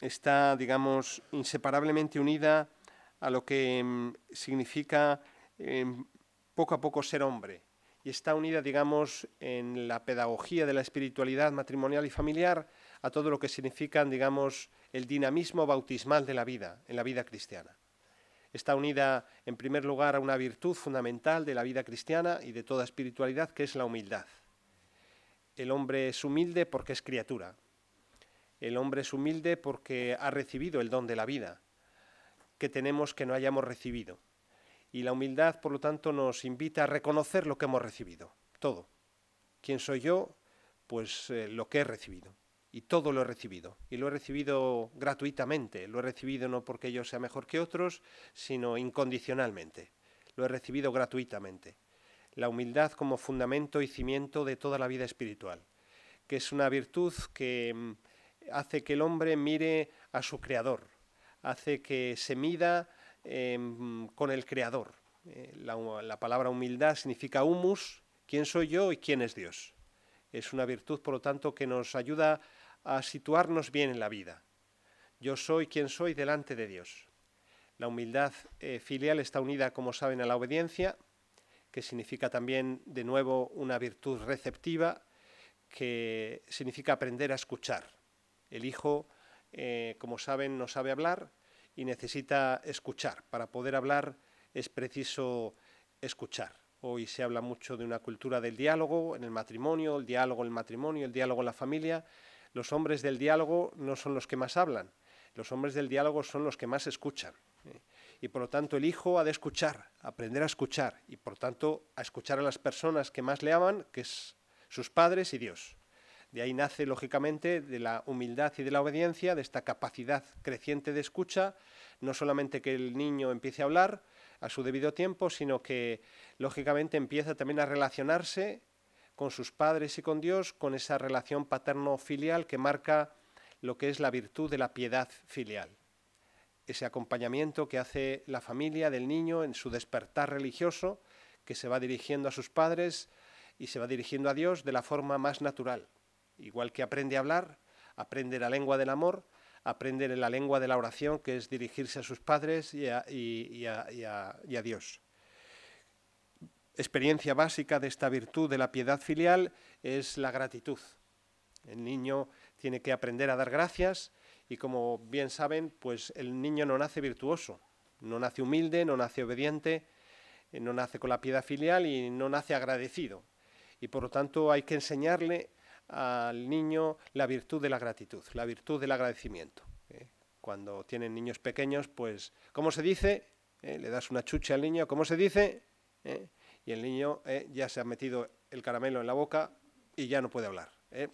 está, digamos, inseparablemente unida a lo que mm, significa em, poco a poco ser hombre. Y está unida, digamos, en la pedagogía de la espiritualidad matrimonial y familiar a todo lo que significa, digamos, el dinamismo bautismal de la vida, en la vida cristiana está unida en primer lugar a una virtud fundamental de la vida cristiana y de toda espiritualidad, que es la humildad. El hombre es humilde porque es criatura. El hombre es humilde porque ha recibido el don de la vida, que tenemos que no hayamos recibido. Y la humildad, por lo tanto, nos invita a reconocer lo que hemos recibido, todo. ¿Quién soy yo? Pues eh, lo que he recibido y todo lo he recibido. Y lo he recibido gratuitamente, lo he recibido no porque yo sea mejor que otros, sino incondicionalmente. Lo he recibido gratuitamente. La humildad como fundamento y cimiento de toda la vida espiritual, que es una virtud que mm, hace que el hombre mire a su creador, hace que se mida em, con el creador. Eh, la, la palabra humildad significa humus, quién soy yo y quién es Dios. Es una virtud, por lo tanto, que nos ayuda a situarnos bien en la vida. Yo soy quien soy delante de Dios. La humildad eh, filial está unida, como saben, a la obediencia, que significa también, de nuevo, una virtud receptiva, que significa aprender a escuchar. El hijo, eh, como saben, no sabe hablar y necesita escuchar. Para poder hablar es preciso escuchar. Hoy se habla mucho de una cultura del diálogo en el matrimonio, el diálogo en el matrimonio, el diálogo en la familia, los hombres del diálogo no son los que más hablan, los hombres del diálogo son los que más escuchan. Y por lo tanto el hijo ha de escuchar, aprender a escuchar, y por tanto a escuchar a las personas que más le aman, que es sus padres y Dios. De ahí nace, lógicamente, de la humildad y de la obediencia, de esta capacidad creciente de escucha, no solamente que el niño empiece a hablar a su debido tiempo, sino que, lógicamente, empieza también a relacionarse con sus padres y con Dios, con esa relación paterno-filial que marca lo que es la virtud de la piedad filial. Ese acompañamiento que hace la familia del niño en su despertar religioso, que se va dirigiendo a sus padres y se va dirigiendo a Dios de la forma más natural. Igual que aprende a hablar, aprende la lengua del amor, aprende la lengua de la oración, que es dirigirse a sus padres y a, a Dios experiencia básica de esta virtud de la piedad filial es la gratitud. El niño tiene que aprender a dar gracias y como bien saben, pues el niño no nace virtuoso, no nace humilde, no nace obediente, eh, no nace con la piedad filial y no nace agradecido. Y por lo tanto hay que enseñarle al niño la virtud de la gratitud, la virtud del agradecimiento. ¿eh? Cuando tienen niños pequeños, pues, ¿cómo se dice? ¿Eh? Le das una chucha al niño, ¿cómo se dice? y el niño eh, ya se ha metido el caramelo en la boca y ya no puede hablar. Eh.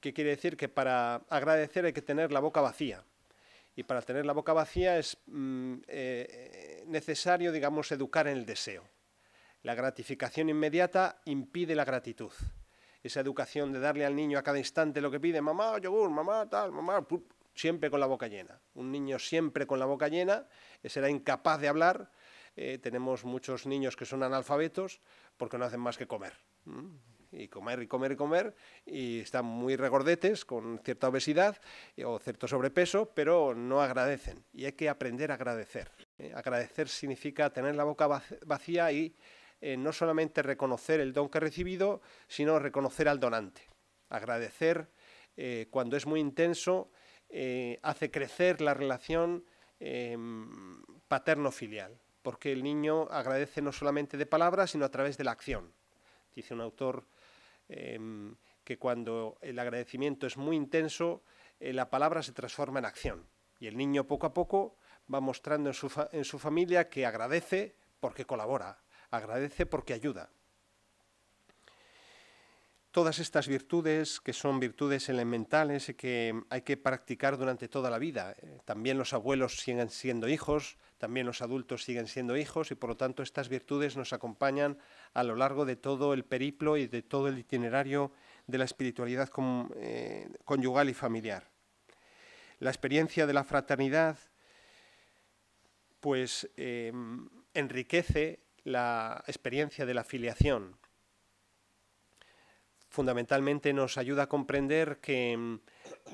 ¿Qué quiere decir? Que para agradecer hay que tener la boca vacía. Y para tener la boca vacía es mm, eh, necesario, digamos, educar en el deseo. La gratificación inmediata impide la gratitud. Esa educación de darle al niño a cada instante lo que pide, mamá, yogur, mamá, tal, mamá, siempre con la boca llena. Un niño siempre con la boca llena será incapaz de hablar eh, tenemos muchos niños que son analfabetos porque no hacen más que comer. y comer y comer y comer y están muy regordetes con cierta obesidad eh, o cierto sobrepeso, pero no agradecen y hay que aprender a agradecer. ¿eh? agradecer significa tener la boca vacía y no solamente reconocer el don que he recibido, sino reconocer al donante. Agradecer cuando es muy intenso hace crecer la relación em, paterno-filial porque el niño agradece no solamente de palabras, sino a través de la acción. Dice un autor em, que cuando el agradecimiento es muy intenso, eh, la palabra se transforma en acción. Y el niño poco a poco va mostrando en su familia que agradece porque colabora, agradece porque ayuda todas estas virtudes, que son virtudes elementales y que hay que practicar durante toda la vida. Eh, también los abuelos siguen siendo hijos, también los adultos siguen siendo hijos y por lo tanto estas virtudes nos acompañan a lo largo de todo el periplo y de todo el itinerario de la espiritualidad eh, conyugal y familiar. La experiencia de la fraternidad pues em, enriquece la experiencia de la filiación, fundamentalmente nos ayuda a comprender que mm,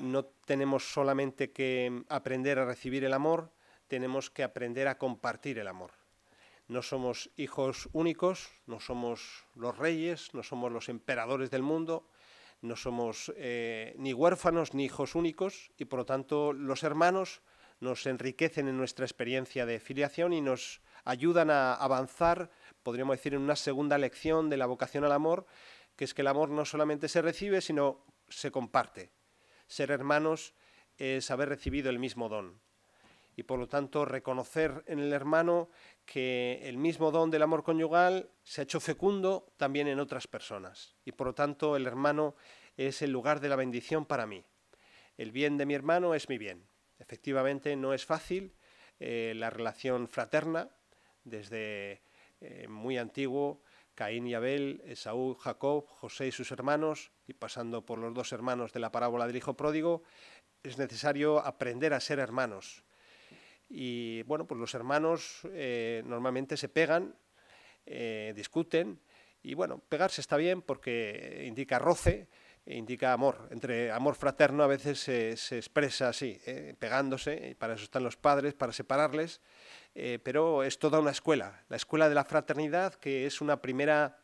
no tenemos solamente que mm, aprender a recibir el amor, tenemos que aprender a compartir el amor. No somos hijos únicos, no somos los reyes, no somos los emperadores del mundo, no somos eh, ni huérfanos ni hijos únicos y por lo tanto los hermanos nos enriquecen en nuestra experiencia de filiación y nos ayudan a avanzar, podríamos decir, en una segunda lección de la vocación al amor que es que el amor no solamente se recibe, sino se comparte. Ser hermanos es haber recibido el mismo don. Y por lo tanto, reconocer en el hermano que el mismo don del amor conyugal se ha hecho fecundo también en otras personas. Y por lo tanto, el hermano es el lugar de la bendición para mí. El bien de mi hermano es mi bien. Efectivamente, no es fácil eh, la relación fraterna. Desde eh, muy antiguo Caín y Abel, Esaú, Jacob, José y sus hermanos, y pasando por los dos hermanos de la parábola del Hijo Pródigo, es necesario aprender a ser hermanos. Y bueno, pues los hermanos eh, normalmente se pegan, eh, discuten, y bueno, pegarse está bien porque indica roce, e indica amor. Entre amor fraterno a veces se, expresa así, eh, pegándose, para eso están los padres, para separarles, eh, pero es toda una escuela, la escuela de la fraternidad, que es una primera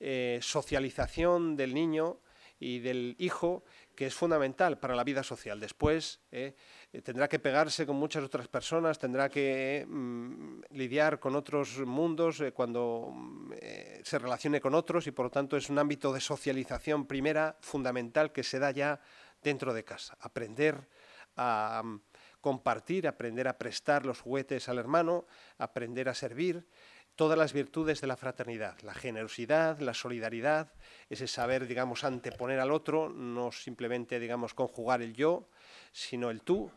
eh, socialización del niño y del hijo, que es fundamental para la vida social. Después, eh, tendrá que pegarse con muchas otras personas, tendrá que mm, lidiar con otros mundos eh, cuando mm, eh, se relacione con otros y por lo tanto es un ámbito de socialización primera fundamental que se da ya dentro de casa. Aprender a mm, compartir, aprender a prestar los juguetes al hermano, aprender a servir todas las virtudes de la fraternidad, la generosidad, la solidaridad, ese saber, digamos, anteponer al otro, no simplemente, digamos, conjugar el yo, sino el tú,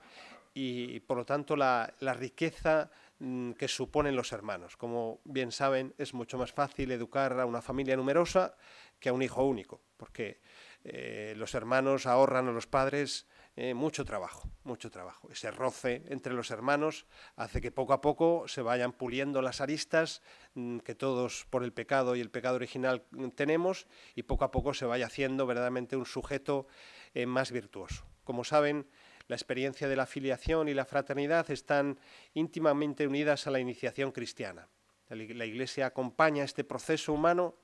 y por lo tanto la, riqueza mm, que suponen los hermanos. Como bien saben, es mucho más fácil educar a una familia numerosa que a un hijo único, porque eh, los hermanos ahorran a los padres eh, mucho trabajo, mucho trabajo. Ese roce entre los hermanos hace que poco a poco se vayan puliendo las aristas mm, que todos por el pecado y el pecado original mm, tenemos y poco a poco se vaya haciendo verdaderamente un sujeto eh, más virtuoso. Como saben, la experiencia de la filiación y la fraternidad están íntimamente unidas a la iniciación cristiana. La Iglesia acompaña este proceso humano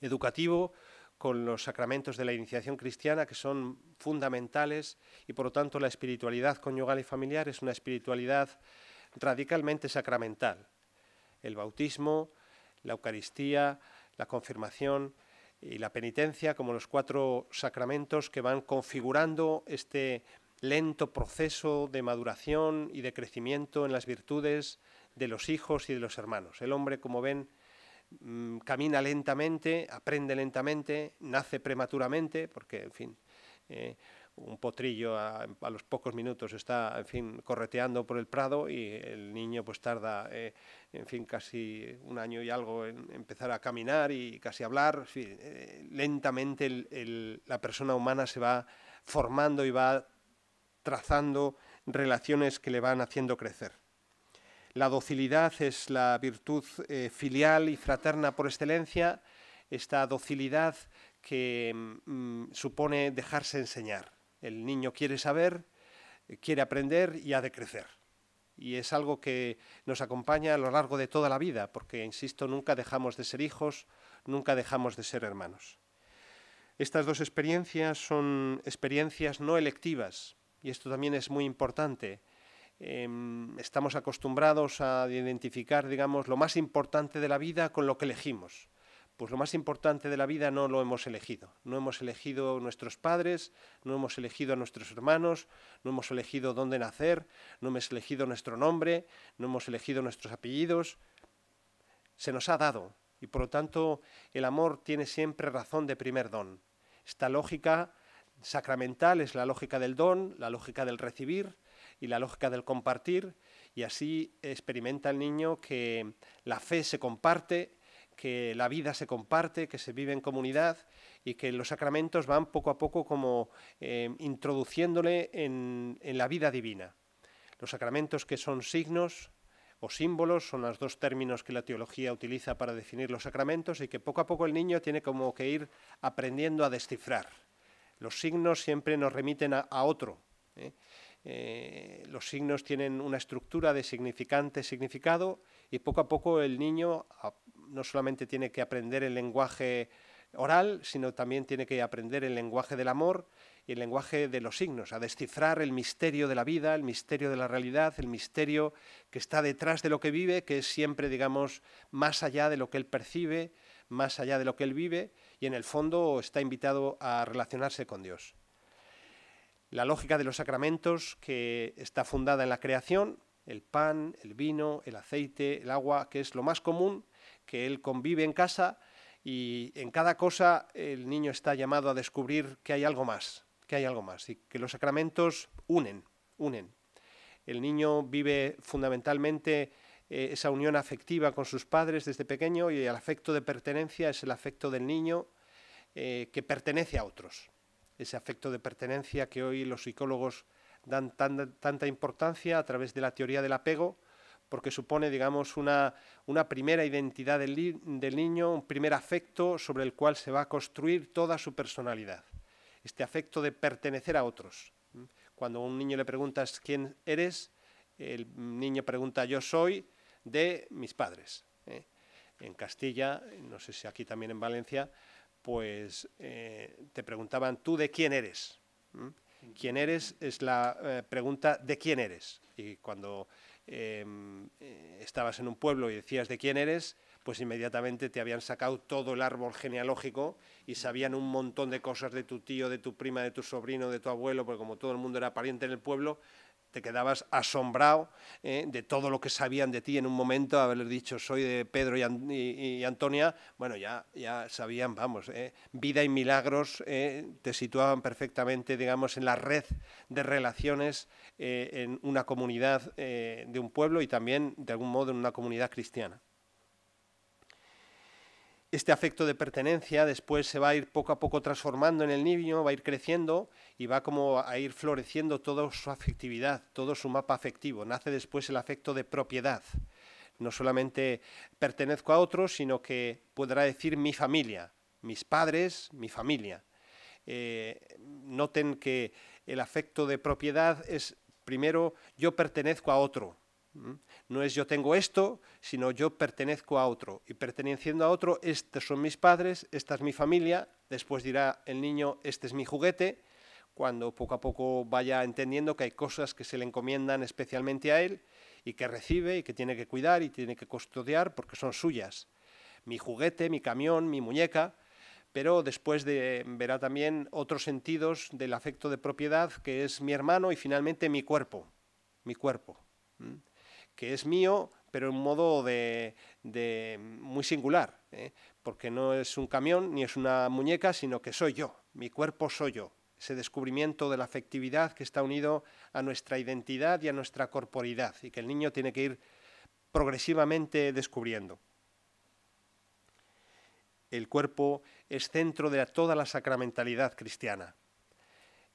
educativo con los sacramentos de la iniciación cristiana que son fundamentales y por lo tanto la espiritualidad conyugal y familiar es una espiritualidad radicalmente sacramental. El bautismo, la Eucaristía, la confirmación y la penitencia como los cuatro sacramentos que van configurando este lento proceso de maduración y de crecimiento en las virtudes de los hijos y de los hermanos. El hombre, como ven, mm, camina lentamente, aprende lentamente, nace prematuramente, porque, en fin, eh, un potrillo a, los pocos minutos está, en fin, correteando por el prado y el niño pues tarda, eh, en fin, casi un año y algo en empezar a caminar y casi hablar. En eh, fin, lentamente la persona humana se va formando y va trazando relaciones que le van haciendo crecer. La docilidad es la virtud eh, filial y fraterna por excelencia, esta docilidad que mm, supone dejarse enseñar. El niño quiere saber, quiere aprender y ha de crecer. Y es algo que nos acompaña a lo largo de toda la vida, porque, insisto, nunca dejamos de ser hijos, nunca dejamos de ser hermanos. Estas dos experiencias son experiencias no electivas, y esto también es muy importante. Em, estamos acostumbrados a identificar, digamos, lo más importante de la vida con lo que elegimos. Pues lo más importante de la vida no lo hemos elegido. No hemos elegido nuestros padres, no hemos elegido a nuestros hermanos, no hemos elegido dónde nacer, no hemos elegido nuestro nombre, no hemos elegido nuestros apellidos. Se nos ha dado y por lo tanto el amor tiene siempre razón de primer don. Esta lógica sacramental es la lógica del don, la lógica del recibir y la lógica del compartir, y así experimenta el niño que la fe se comparte, que la vida se comparte, que se vive en comunidad y que los sacramentos van poco a poco como eh, introduciéndole en la vida divina. Los sacramentos que son signos, o símbolos, son los dos términos que la teología utiliza para definir los sacramentos y que poco a poco el niño tiene como que ir aprendiendo a descifrar. Los signos siempre nos remiten a, otro. ¿eh? Eh, los signos tienen una estructura de significante, significado, y poco a poco el niño no solamente tiene que aprender el lenguaje oral, sino también tiene que aprender el lenguaje del amor y el lenguaje de los signos, a descifrar el misterio de la vida, el misterio de la realidad, el misterio que está detrás de lo que vive, que es siempre, digamos, más allá de lo que él percibe, más allá de lo que él vive, y en el fondo está invitado a relacionarse con Dios. La lógica de los sacramentos, que está fundada en la creación, el pan, el vino, el aceite, el agua, que es lo más común, que él convive en casa y en cada cosa el niño está llamado a descubrir que hay algo más, que hay algo más y que los sacramentos unen, unen. El niño vive fundamentalmente eh, esa unión afectiva con sus padres desde pequeño y el afecto de pertenencia es el afecto del niño eh, que pertenece a otros. Ese afecto de pertenencia que hoy los psicólogos dan tanta importancia a través de la teoría del apego, porque supone, digamos, una, primera identidad del, del, niño, un primer afecto sobre el cual se va a construir toda su personalidad. Este afecto de pertenecer a otros. Cuando a un niño le preguntas quién eres, el niño pregunta yo soy, de mis padres. ¿eh? En Castilla, no sé si aquí también en Valencia, pues eh, te preguntaban tú de quién eres. ¿Mm? ¿Quién eres? Es la eh, pregunta de quién eres. Y cuando em, estabas en un pueblo y decías de quién eres, pues inmediatamente te habían sacado todo el árbol genealógico y sabían un montón de cosas de tu tío, de tu prima, de tu sobrino, de tu abuelo, porque como todo el mundo era pariente en el pueblo, te quedabas asombrado ¿eh? de todo lo que sabían de ti en un momento, haberles dicho soy de Pedro y, Antonia, bueno, ya, ya sabían, vamos, ¿eh? vida y milagros ¿eh? te situaban perfectamente, digamos, en la red de relaciones en una comunidad de un pueblo y también, de algún modo, en una comunidad cristiana. Este afecto de pertenencia después se va a ir poco a poco transformando en el niño, va a ir creciendo y va como a ir floreciendo toda su afectividad, todo su mapa afectivo. Nace después el afecto de propiedad. No solamente pertenezco a otro, sino que podrá decir mi familia, mis padres, mi familia. Eh, noten que el afecto de propiedad es primero yo pertenezco a otro, no es yo tengo esto, sino yo pertenezco a otro. Y perteneciendo a otro, estos son mis padres, esta es mi familia, después dirá el niño, este es mi juguete, cuando poco a poco vaya entendiendo que hay cosas que se le encomiendan especialmente a él y que recibe y que tiene que cuidar y tiene que custodiar porque son suyas. Mi juguete, mi camión, mi muñeca, pero después verá también otros sentidos del afecto de propiedad que es mi hermano y finalmente mi cuerpo, mi cuerpo que es mío, pero en modo de, muy singular, ¿eh? porque no es un camión ni es una muñeca, sino que soy yo, mi cuerpo soy yo. Ese descubrimiento de la afectividad que está unido a nuestra identidad y a nuestra corporidad, y que el niño tiene que ir progresivamente descubriendo. El cuerpo es centro de toda la sacramentalidad cristiana.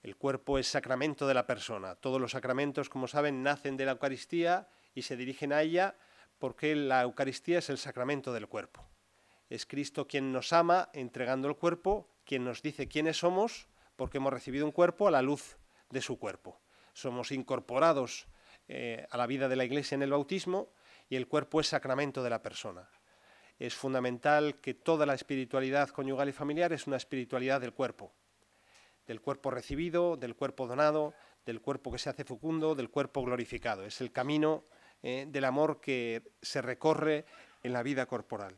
El cuerpo es sacramento de la persona. Todos los sacramentos, como saben, nacen de la Eucaristía y se dirigen a ella porque la Eucaristía es el sacramento del cuerpo. Es Cristo quien nos ama entregando el cuerpo, quien nos dice quiénes somos, porque hemos recibido un cuerpo a la luz de su cuerpo. Somos incorporados eh, a la vida de la Iglesia en el bautismo y el cuerpo es sacramento de la persona. Es fundamental que toda la espiritualidad conyugal y familiar es una espiritualidad del cuerpo, del cuerpo recibido, del cuerpo donado, del cuerpo que se hace fecundo, del cuerpo glorificado. Es el camino eh, del amor que se recorre en la vida corporal.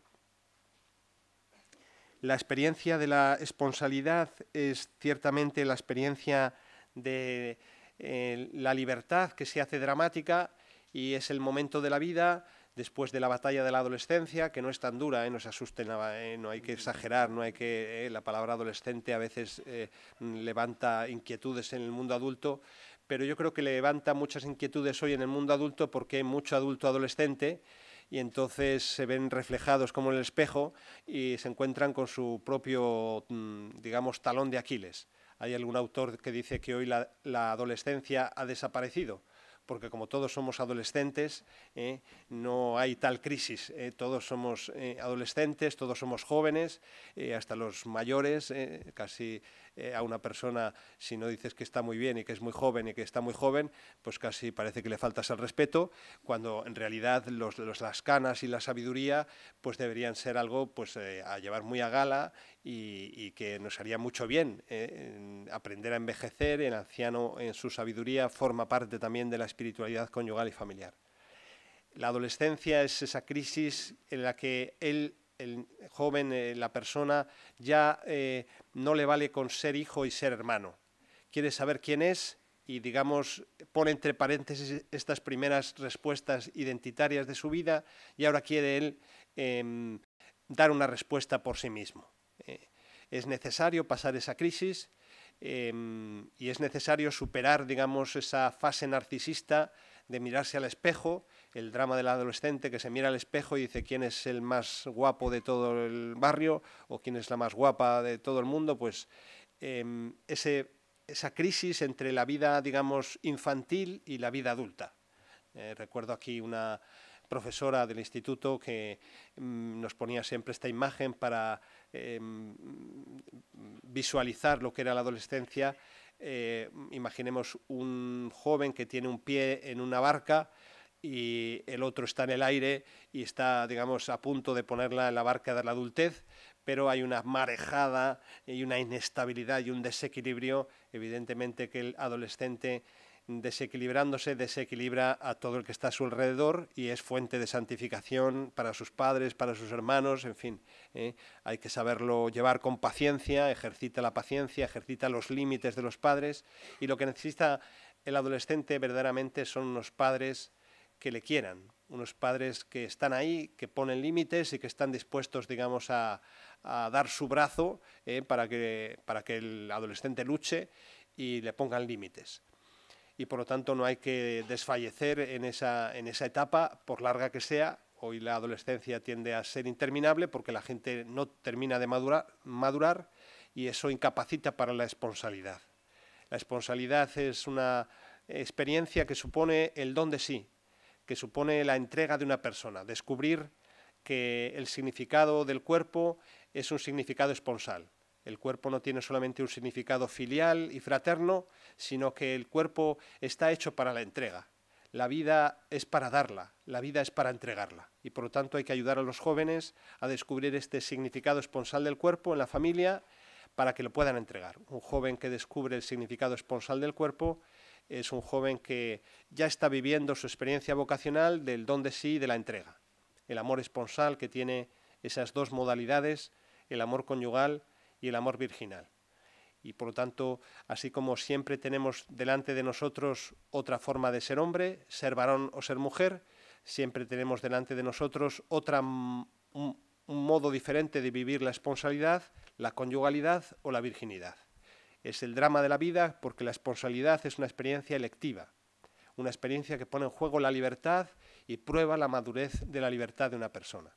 La experiencia de la esponsalidad es ciertamente la experiencia de eh, la libertad que se hace dramática y es el momento de la vida después de la batalla de la adolescencia, que no es tan dura, eh, no se asusten, no hay que exagerar, no hay que, la palabra adolescente a veces mm, levanta inquietudes en el mundo adulto, pero yo creo que levanta muchas inquietudes hoy en el mundo adulto porque hay mucho adulto adolescente y entonces se ven reflejados como en el espejo y se encuentran con su propio, mm, digamos, talón de Aquiles. Hay algún autor que dice que hoy la, adolescencia ha desaparecido, porque como todos somos adolescentes, ¿eh? no hay tal crisis. ¿eh? todos somos eh, adolescentes, todos somos jóvenes, hasta los mayores, casi eh, a una persona, si no dices que está muy bien y que es muy joven y que está muy joven, pues casi parece que le faltas el respeto, cuando en realidad los, las canas y la sabiduría pues deberían ser algo pues, eh, a llevar muy a gala y, que nos haría mucho bien eh, aprender a envejecer. El anciano en su sabiduría forma parte también de la espiritualidad conyugal y familiar. La adolescencia es esa crisis en la que él el joven, eh, la persona, ya eh, no le vale con ser hijo y ser hermano. Quiere saber quién es y, digamos, pone entre paréntesis estas primeras respuestas identitarias de su vida y ahora quiere él em, dar una respuesta por sí mismo. Eh, es necesario pasar esa crisis em, y es necesario superar, digamos, esa fase narcisista de mirarse al espejo el drama del adolescente que se mira al espejo y dice quién es el más guapo de todo el barrio o quién es la más guapa de todo el mundo, pues em, esa crisis entre la vida, digamos, infantil y la vida adulta. Eh, recuerdo aquí una profesora del instituto que mm, nos ponía siempre esta imagen para em, visualizar lo que era la adolescencia. Eh, imaginemos un joven que tiene un pie en una barca y el otro está en el aire y está, digamos, a punto de ponerla en la barca de la adultez, pero hay una marejada y una inestabilidad y un desequilibrio, evidentemente que el adolescente desequilibrándose desequilibra a todo el que está a su alrededor y es fuente de santificación para sus padres, para sus hermanos, en fin, ¿eh? hay que saberlo llevar con paciencia, ejercita la paciencia, ejercita los límites de los padres y lo que necesita el adolescente verdaderamente son unos padres que le quieran, unos padres que están ahí, que ponen límites y que están dispuestos, digamos, a, a dar su brazo eh, para, que, para que el adolescente luche y le pongan límites. Y por lo tanto no hay que desfallecer en esa, en esa etapa, por larga que sea. Hoy la adolescencia tiende a ser interminable porque la gente no termina de madurar y eso incapacita para la esponsalidad. La esponsalidad es una experiencia que supone el don de sí, que supone la entrega de una persona, descubrir que el significado del cuerpo es un significado esponsal. El cuerpo no tiene solamente un significado filial y fraterno, sino que el cuerpo está hecho para la entrega. La vida es para darla, la vida es para entregarla. Y por lo tanto hay que ayudar a los jóvenes a descubrir este significado esponsal del cuerpo en la familia para que lo puedan entregar. Un joven que descubre el significado esponsal del cuerpo es un joven que ya está viviendo su experiencia vocacional del don de sí y de la entrega. El amor esponsal que tiene esas dos modalidades, el amor conyugal y el amor virginal. Y por lo tanto, así como siempre tenemos delante de nosotros otra forma de ser hombre, ser varón o ser mujer, siempre tenemos delante de nosotros otra, un modo diferente de vivir la esponsalidad, la conyugalidad o la virginidad. Es el drama de la vida porque la esponsalidad es una experiencia electiva, una experiencia que pone en juego la libertad y prueba la madurez de la libertad de una persona.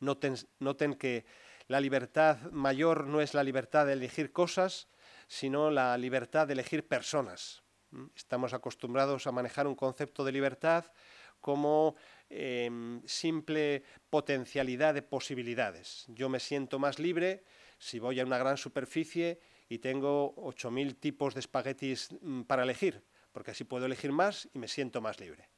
Noten, que la libertad mayor no es la libertad de elegir cosas, sino la libertad de elegir personas. ¿Mm? Estamos acostumbrados a manejar un concepto de libertad como em, simple potencialidad de posibilidades. Yo me siento más libre si voy a una gran superficie y tengo 8.000 tipos de espaguetis mm, para elegir, porque así puedo elegir más y me siento más libre.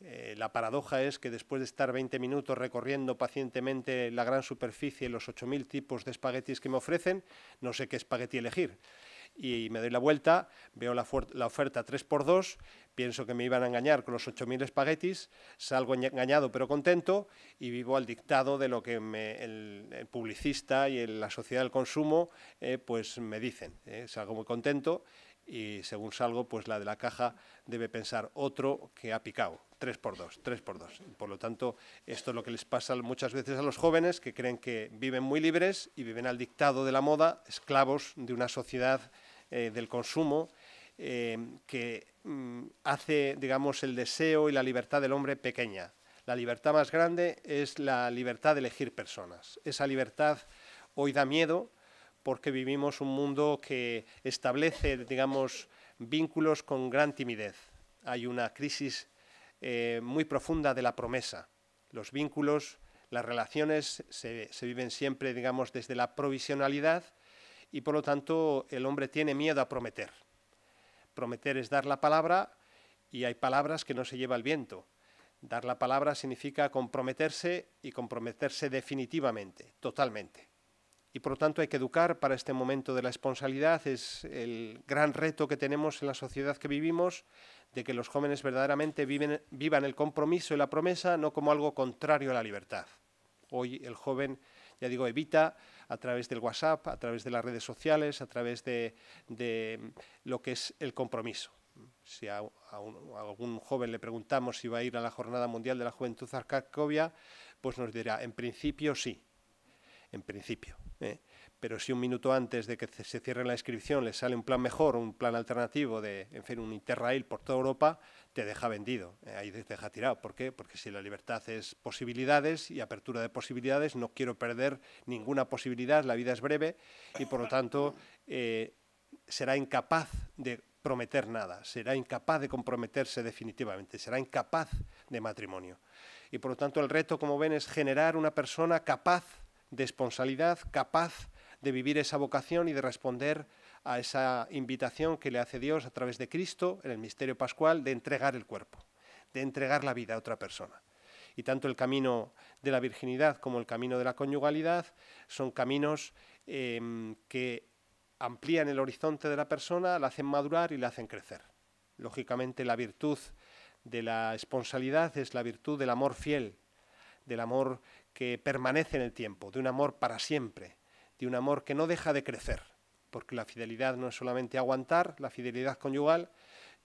Eh, la paradoja es que después de estar 20 minutos recorriendo pacientemente la gran superficie, los 8.000 tipos de espaguetis que me ofrecen, no sé qué espagueti elegir y me doy la vuelta, veo la, oferta 3x2, pienso que me iban a engañar con los 8.000 espaguetis, salgo engañado pero contento y vivo al dictado de lo que el, publicista y la sociedad del consumo eh, pues me dicen. Eh, salgo muy contento y según salgo, pues la de la caja debe pensar otro que ha picado. tres por dos, tres por dos. Por lo tanto, esto es lo que les pasa muchas veces a los jóvenes que creen que viven muy libres y viven al dictado de la moda, esclavos de una sociedad eh, del consumo eh, que mm, hace, digamos, el deseo y la libertad del hombre pequeña. La libertad más grande es la libertad de elegir personas. Esa libertad hoy da miedo, porque vivimos un mundo que establece, digamos, vínculos con gran timidez. Hay una crisis eh, muy profunda de la promesa. Los vínculos, las relaciones se, se viven siempre, digamos, desde la provisionalidad y por lo tanto el hombre tiene miedo a prometer. Prometer es dar la palabra y hay palabras que no se lleva el viento. Dar la palabra significa comprometerse y comprometerse definitivamente, totalmente y por lo tanto hay que educar para este momento de la responsabilidad Es el gran reto que tenemos en la sociedad que vivimos, de que los jóvenes verdaderamente vivan el compromiso y la promesa, no como algo contrario a la libertad. Hoy el joven, ya digo, evita a través del WhatsApp, a través de las redes sociales, a través de, lo que es el compromiso. Si a, algún joven le preguntamos si va a ir a la Jornada Mundial de la Juventud a Cracovia, pues nos dirá, en principio sí, en principio ¿eh? pero si un minuto antes de que se cierre la inscripción le sale un plan mejor, un plan alternativo de, en fin, un interrail por toda Europa, te deja vendido, ¿eh? ahí te deja tirado. ¿Por qué? Porque si la libertad es posibilidades y apertura de posibilidades, no quiero perder ninguna posibilidad, la vida es breve y por lo tanto eh, será incapaz de prometer nada, será incapaz de comprometerse definitivamente, será incapaz de matrimonio. Y por lo tanto el reto, como ven, es generar una persona capaz de esponsalidad, capaz de vivir esa vocación y de responder a esa invitación que le hace Dios a través de Cristo en el misterio pascual de entregar el cuerpo, de entregar la vida a otra persona. Y tanto el camino de la virginidad como el camino de la conyugalidad son caminos em, que amplían el horizonte de la persona, la hacen madurar y la hacen crecer. Lógicamente la virtud de la esponsalidad es la virtud del amor fiel, del amor que permanece en el tiempo, de un amor para siempre, de un amor que no deja de crecer, porque la fidelidad no es solamente aguantar, la fidelidad conyugal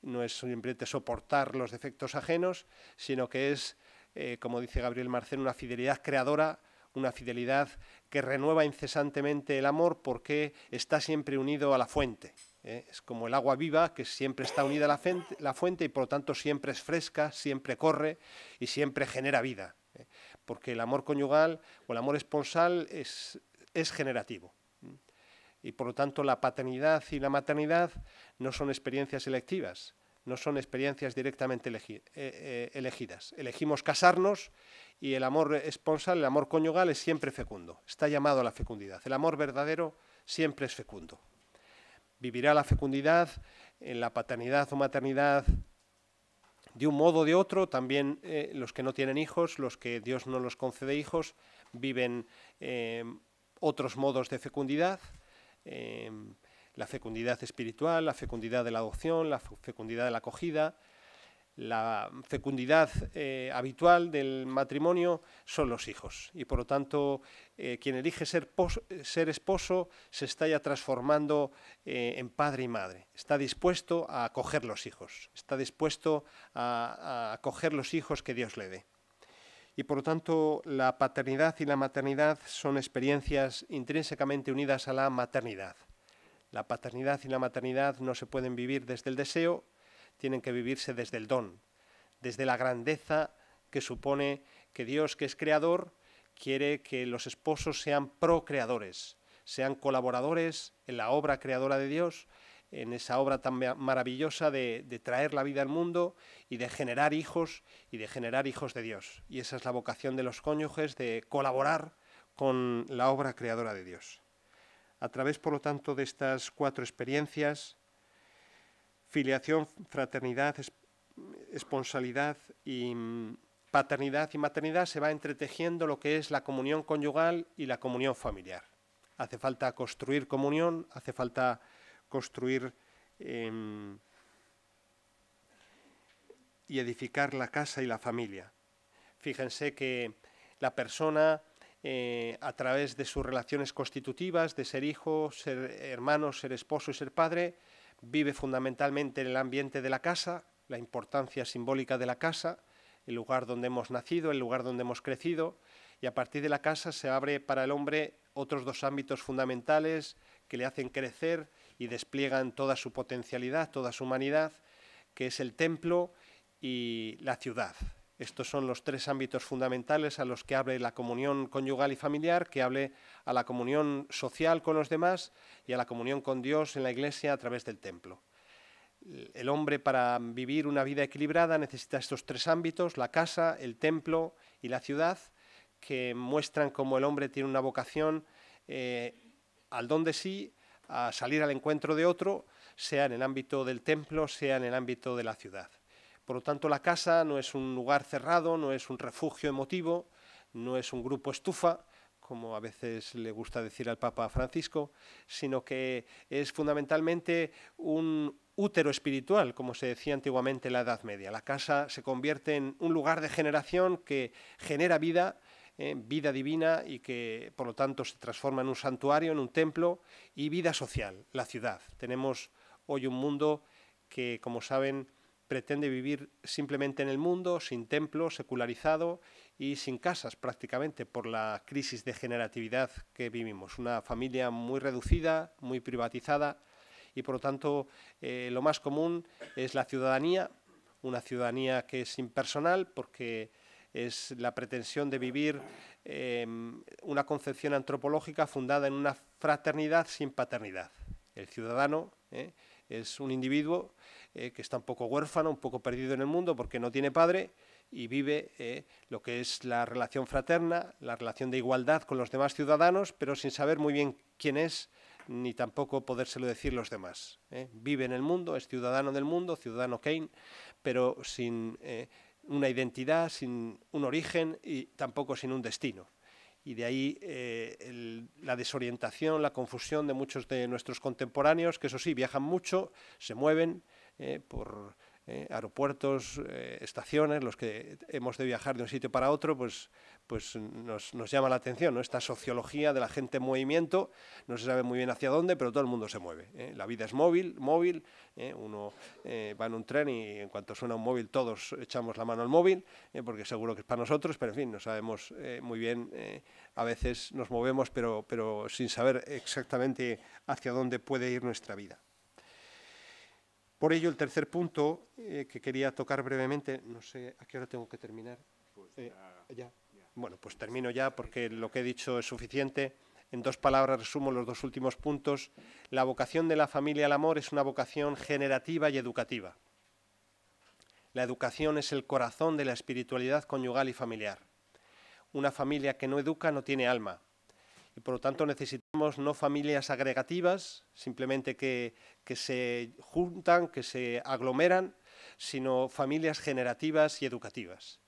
no es simplemente soportar los defectos ajenos, sino que es, eh, como dice Gabriel Marcel, una fidelidad creadora, una fidelidad que renueva incesantemente el amor porque está siempre unido a la fuente. ¿eh? Es como el agua viva que siempre está unida a la fuente y por lo tanto siempre es fresca, siempre corre y siempre genera vida porque el amor conyugal o el amor esponsal es, generativo. Y por lo tanto la paternidad y la maternidad no son experiencias electivas, no son experiencias directamente eh, eh, elegidas. Elegimos casarnos y el amor esponsal, el amor conyugal es siempre fecundo, está llamado a la fecundidad. El amor verdadero siempre es fecundo. Vivirá la fecundidad en la paternidad o maternidad de un modo o de otro, también eh, los que no tienen hijos, los que Dios no los concede hijos, viven em, otros modos de fecundidad, em, la fecundidad espiritual, la fecundidad de la adopción, la fecundidad de la acogida, la fecundidad eh, habitual del matrimonio son los hijos. Y por lo tanto, eh, quien elige ser, esposo se está ya transformando eh, en padre y madre. Está dispuesto a acoger los hijos. Está dispuesto a, a acoger los hijos que Dios le dé. Y por lo tanto, la paternidad y la maternidad son experiencias intrínsecamente unidas a la maternidad. La paternidad y la maternidad no se pueden vivir desde el deseo, tienen que vivirse desde el don, desde la grandeza que supone que Dios, que es creador, quiere que los esposos sean procreadores, sean colaboradores en la obra creadora de Dios, en esa obra tan maravillosa de, de, traer la vida al mundo y de generar hijos y de generar hijos de Dios. Y esa es la vocación de los cónyuges, de colaborar con la obra creadora de Dios. A través, por lo tanto, de estas cuatro experiencias, filiación, fraternidad, esponsalidad y mm, paternidad y maternidad se va entretejiendo lo que es la comunión conyugal y la comunión familiar. Hace falta construir comunión, hace falta construir em, y edificar la casa y la familia. Fíjense que la persona, eh, a través de sus relaciones constitutivas, de ser hijo, ser hermano, ser esposo y ser padre, vive fundamentalmente en el ambiente de la casa, la importancia simbólica de la casa, el lugar donde hemos nacido, el lugar donde hemos crecido, y a partir de la casa se abre para el hombre otros dos ámbitos fundamentales que le hacen crecer y despliegan toda su potencialidad, toda su humanidad, que es el templo y la ciudad. Estos son los tres ámbitos fundamentales a los que hable la comunión conyugal y familiar, que hable a la comunión social con los demás y a la comunión con Dios en la iglesia a través del templo. El hombre para vivir una vida equilibrada necesita estos tres ámbitos, la casa, el templo y la ciudad, que muestran cómo el hombre tiene una vocación eh, al donde sí, a salir al encuentro de otro, sea en el ámbito del templo, sea en el ámbito de la ciudad. Por lo tanto, la casa no es un lugar cerrado, no es un refugio emotivo, no es un grupo estufa, como a veces le gusta decir al Papa Francisco, sino que es fundamentalmente un útero espiritual, como se decía antiguamente en la Edad Media. La casa se convierte en un lugar de generación que genera vida, eh, vida divina y que por lo tanto se transforma en un santuario, en un templo y vida social, la ciudad. Tenemos hoy un mundo que, como saben, pretende vivir simplemente en el mundo, sin templo, secularizado y sin casas prácticamente por la crisis de generatividad que vivimos. Una familia muy reducida, muy privatizada y por lo tanto eh, lo más común es la ciudadanía, una ciudadanía que es impersonal porque es la pretensión de vivir em, una concepción antropológica fundada en una fraternidad sin paternidad. El ciudadano eh, es un individuo eh, que está un poco huérfano, un poco perdido en el mundo porque no tiene padre y vive eh, lo que es la relación fraterna, la relación de igualdad con los demás ciudadanos, pero sin saber muy bien quién es ni tampoco podérselo decir los demás. Eh. Vive en el mundo, es ciudadano del mundo, ciudadano Kane, pero sin una identidad, sin un origen y tampoco sin un destino y de ahí la desorientación, la confusión de muchos de nuestros contemporáneos, que eso sí, viajan mucho, se mueven, eh, por eh, aeropuertos, eh, estaciones, los que hemos de viajar de un sitio para otro, pues, pues nos, llama la atención, Esta sociología de la gente en movimiento, no se sabe muy bien hacia dónde, pero todo el mundo se mueve. La vida es móvil, móvil, uno va en un tren y en cuanto suena un móvil todos echamos la mano al móvil, porque seguro que es para nosotros, pero en fin, no sabemos muy bien, a veces nos movemos, pero sin saber exactamente hacia dónde puede ir nuestra vida. Por ello, el tercer punto eh, que quería tocar brevemente, no sé a qué hora tengo que terminar. Pues eh, ya, Bueno, pues termino ya porque lo que he dicho es suficiente. En dos palabras resumo los dos últimos puntos. La vocación de la familia al amor es una vocación generativa y educativa. La educación es el corazón de la espiritualidad conyugal y familiar. Una familia que no educa no tiene alma y por lo tanto necesita no familias agregativas, simplemente que, se juntan, que se aglomeran, sino familias generativas y educativas.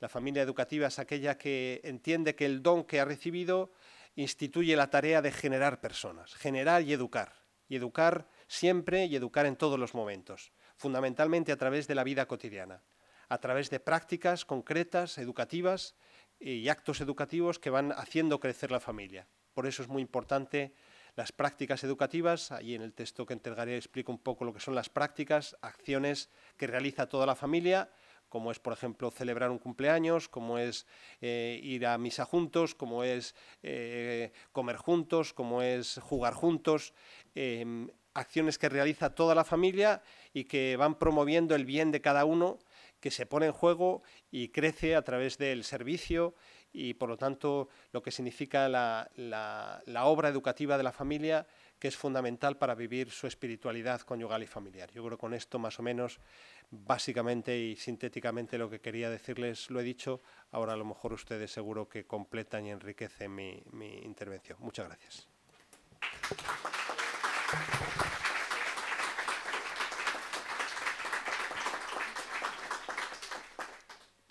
La familia educativa es aquella que entiende que el don que ha recibido instituye la tarea de generar personas, generar y educar, y educar siempre y educar en todos los momentos, fundamentalmente a través de la vida cotidiana, a través de prácticas concretas, educativas y actos educativos que van haciendo crecer la familia. Por eso es muy importante las prácticas educativas. Ahí en el texto que entregaré explico un poco lo que son las prácticas, acciones que realiza toda la familia como es, por ejemplo, celebrar un cumpleaños, como es eh, ir a misa juntos, como es eh, comer juntos, como es jugar juntos, em, acciones que realiza toda la familia y que van promoviendo el bien de cada uno, que se pone en juego y crece a través del servicio y por lo tanto lo que significa la, obra educativa de la familia que es fundamental para vivir su espiritualidad conyugal y familiar. Yo creo que con esto más o menos básicamente y sintéticamente lo que quería decirles lo he dicho, ahora a lo mejor ustedes seguro que completan y enriquecen mi, mi intervención. Muchas gracias.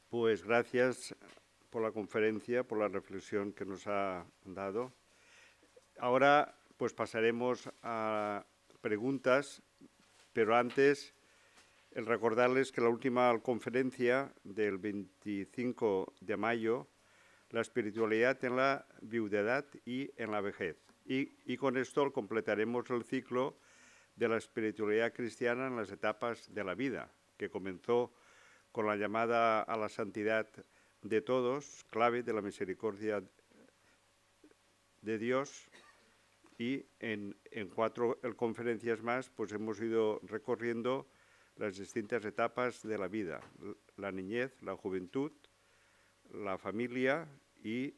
Pues gracias por la conferencia, por la reflexión que nos ha dado. Ahora pues pasaremos a preguntas, pero antes el recordarles que la última conferencia del 25 de mayo, la espiritualidad en la viudedad y en la vejez. Y, y con esto completaremos el ciclo de la espiritualidad cristiana en las etapas de la vida, que comenzó con la llamada a la santidad de todos, clave de la misericordia de Dios. Y en, en cuatro conferencias más, pues hemos ido recorriendo las distintas etapas de la vida, la niñez, la juventud, la familia y eh,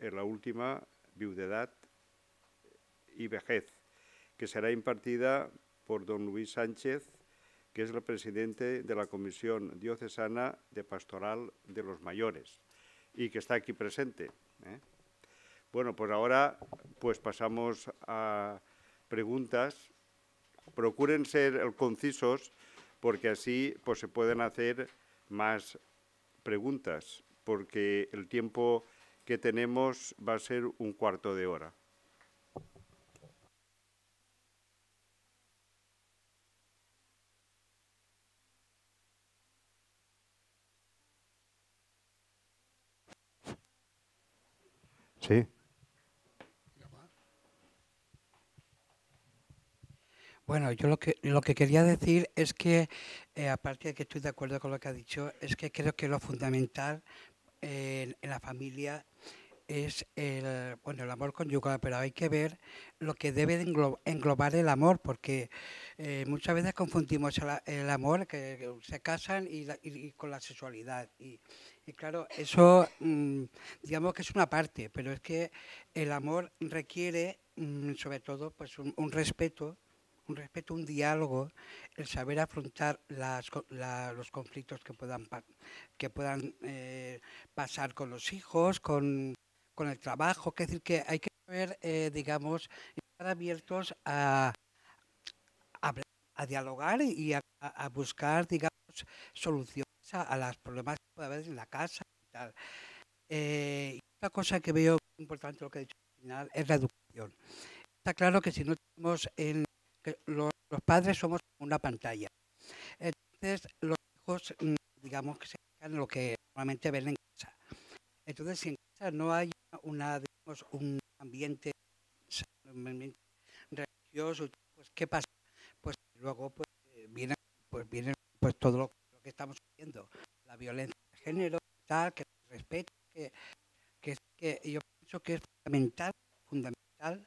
en la última, viudedad y vejez, que será impartida por don Luis Sánchez que es el presidente de la Comisión Diocesana de Pastoral de los Mayores y que está aquí presente. ¿eh? Bueno, pues ahora pues pasamos a preguntas. Procuren ser concisos porque así pues, se pueden hacer más preguntas, porque el tiempo que tenemos va a ser un cuarto de hora. Sí. Bueno, yo lo que, lo que quería decir es que, eh, aparte de que estoy de acuerdo con lo que ha dicho, es que creo que lo fundamental eh, en, la familia es el, bueno, el amor conyugal, pero hay que ver lo que debe de englobar el amor, porque eh, muchas veces confundimos el, amor, que se casan, y, y con la sexualidad. Y, y claro, eso mm, digamos que es una parte, pero es que el amor requiere mm, sobre todo pues un, respeto, un respeto, un diálogo, el saber afrontar los conflictos que puedan, que puedan eh, pasar con los hijos, con, el trabajo, es decir, que hay que saber, eh, digamos, estar abiertos a, a, a dialogar y a, a buscar, digamos, soluciones a las problemas que puede haber en la casa y tal. Eh, otra cosa que veo importante, lo que he dicho al final, es la educación. Está claro que si no tenemos en los, padres somos una pantalla. Entonces, los hijos, mm, digamos, que se quedan en lo que normalmente ven en casa. Entonces, si en casa no hay una, digamos, un ambiente religioso, pues, ¿qué pasa? Pues luego pues, eh, vienen, pues, vienen pues, todo lo que que estamos viendo, la violencia de género, tal, que respeto, que, que, yo pienso que es fundamental, fundamental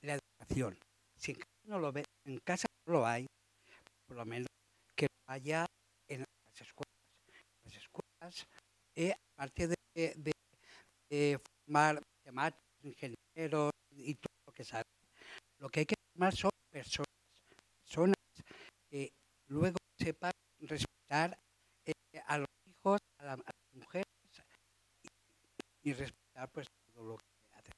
la educación. Si en casa no lo, ve, en casa no lo hay, por lo menos que haya en las escuelas. Las escuelas, a eh, aparte de, de, de formar matemáticos, ingenieros y todo lo que sabe lo que hay que formar son personas, personas que luego sepan respetar respetar eh, a los hijos, a, la, las mujeres y, respetar pues todo lo que hace.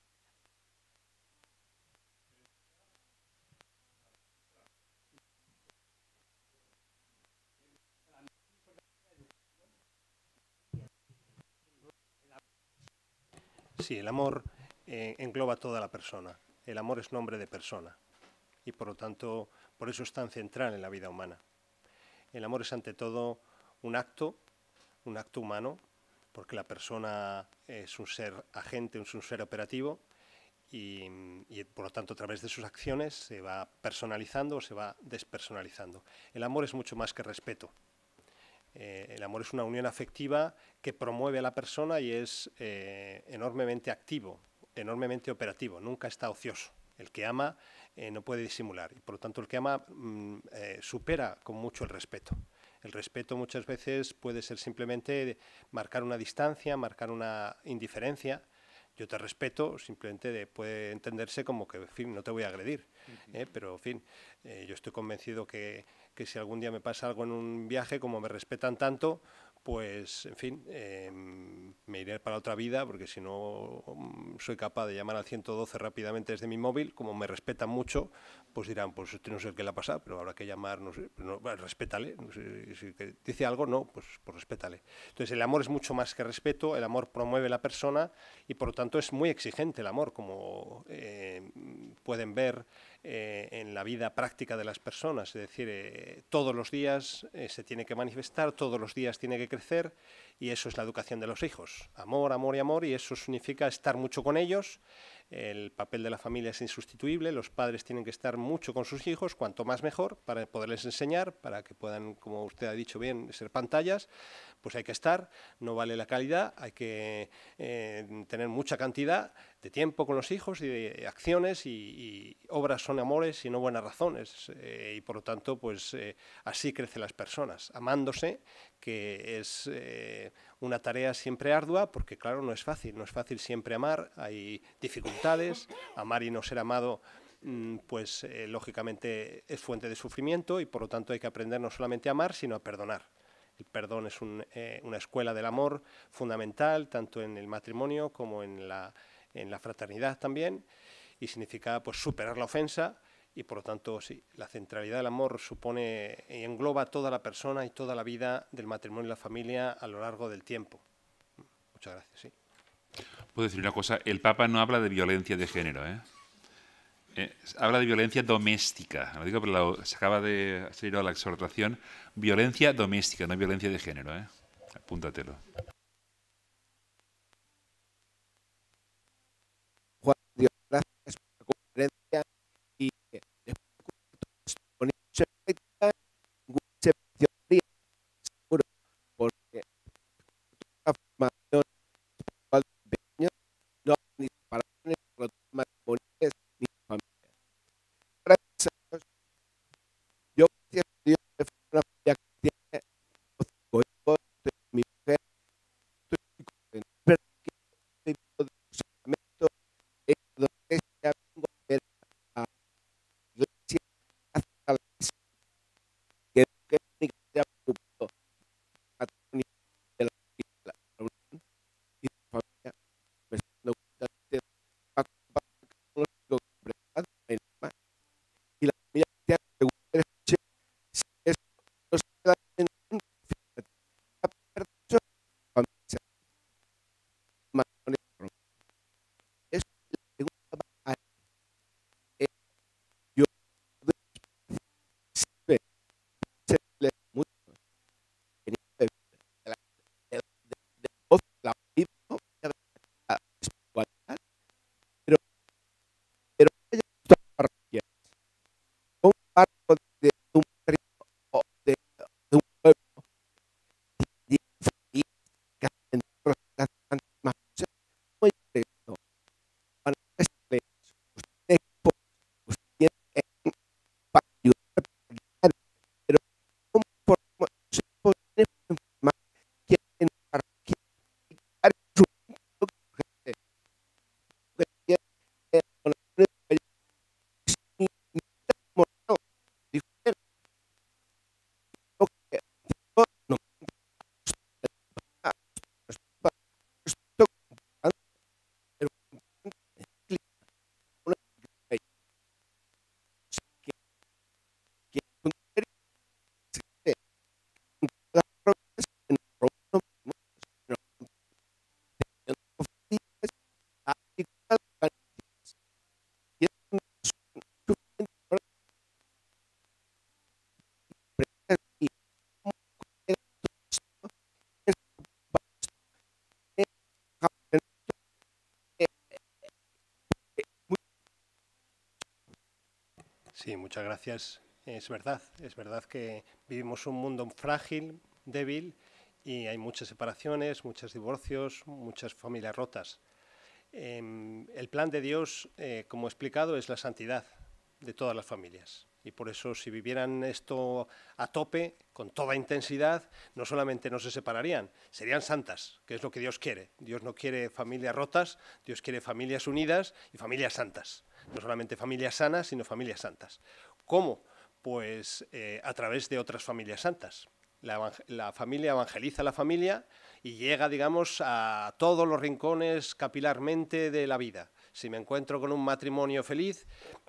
Sí, el amor eh, engloba a toda la persona. El amor es nombre de persona y por lo tanto por eso es tan central en la vida humana. El amor es ante todo un acto, un acto humano, porque la persona es un ser agente, es un ser operativo, y, por lo tanto a través de sus acciones se va personalizando o se va despersonalizando. El amor es mucho más que respeto. Eh, el amor es una unión afectiva que promueve a la persona y es eh, enormemente activo, enormemente operativo, nunca está ocioso. El que ama eh, no puede disimular y por lo tanto el que ama mm, eh, supera con mucho el respeto. El respeto muchas veces puede ser simplemente marcar una distancia, marcar una indiferencia. Yo te respeto, simplemente puede entenderse como que, no te voy a agredir. ¿eh? pero, en fin, yo estoy convencido que, que si algún día me pasa algo en un viaje, como me respetan tanto, pues en fin, em, me iré para otra vida porque si no mm, soy capaz de llamar al 112 rápidamente desde mi móvil, como me respetan mucho, pues dirán, pues este no sé qué le ha pasado, pero habrá que llamar, no sé, respétale, si dice algo, no, pues, pues, respétale. Entonces el amor es mucho más que respeto, el amor promueve la persona y por lo tanto es muy exigente el amor, como eh, pueden ver eh, en la vida práctica de las personas. Es decir, eh, todos los días eh, se tiene que manifestar, todos los días tiene que crecer y eso es la educación de los hijos. Amor, amor y amor y eso significa estar mucho con ellos el papel de la familia es insustituible, los padres tienen que estar mucho con sus hijos, cuanto más mejor, para poderles enseñar, para que puedan, como usted ha dicho bien, ser pantallas, pues hay que estar, no vale la calidad, hay que eh, tener mucha cantidad de tiempo con los hijos y de acciones y, obras son amores y no buenas razones eh, y por lo tanto pues eh, así crecen las personas, amándose, que es una tarea siempre ardua, porque claro, no es fácil, no es fácil siempre amar, hay dificultades, amar y no ser amado mm, pues eh, lógicamente es fuente de sufrimiento y por lo tanto hay que aprender no solamente a amar, sino a perdonar. El perdón es eh, una escuela del amor fundamental, tanto en el matrimonio como en la, en la fraternidad también, y significa pues, superar la ofensa, y por lo tanto sí, la centralidad del amor supone y engloba toda la persona y toda la vida del matrimonio y la familia a lo largo del tiempo. Muchas gracias, sí. Puedo decir una cosa, el Papa no habla de violencia de género, ¿eh? Eh, habla de violencia doméstica. Lo digo, pero se acaba de salir a la exhortación. Violencia doméstica, no violencia de género. ¿eh? Apúntatelo. Es verdad, es verdad que vivimos un mundo frágil, débil, y hay muchas separaciones, muchos divorcios, muchas familias rotas. Em, el plan de Dios, eh, como he explicado, es la santidad de todas las familias. Y por eso si vivieran esto a tope, con toda intensidad, no solamente no se separarían, serían santas, que es lo que Dios quiere. Dios no quiere familias rotas, Dios quiere familias unidas y familias santas no solamente familias sanas, sino familias santas. ¿Cómo? Pues eh, a través de otras familias santas. La, la, familia evangeliza a la familia y llega, digamos, a todos los rincones capilarmente de la vida. Si me encuentro con un matrimonio feliz,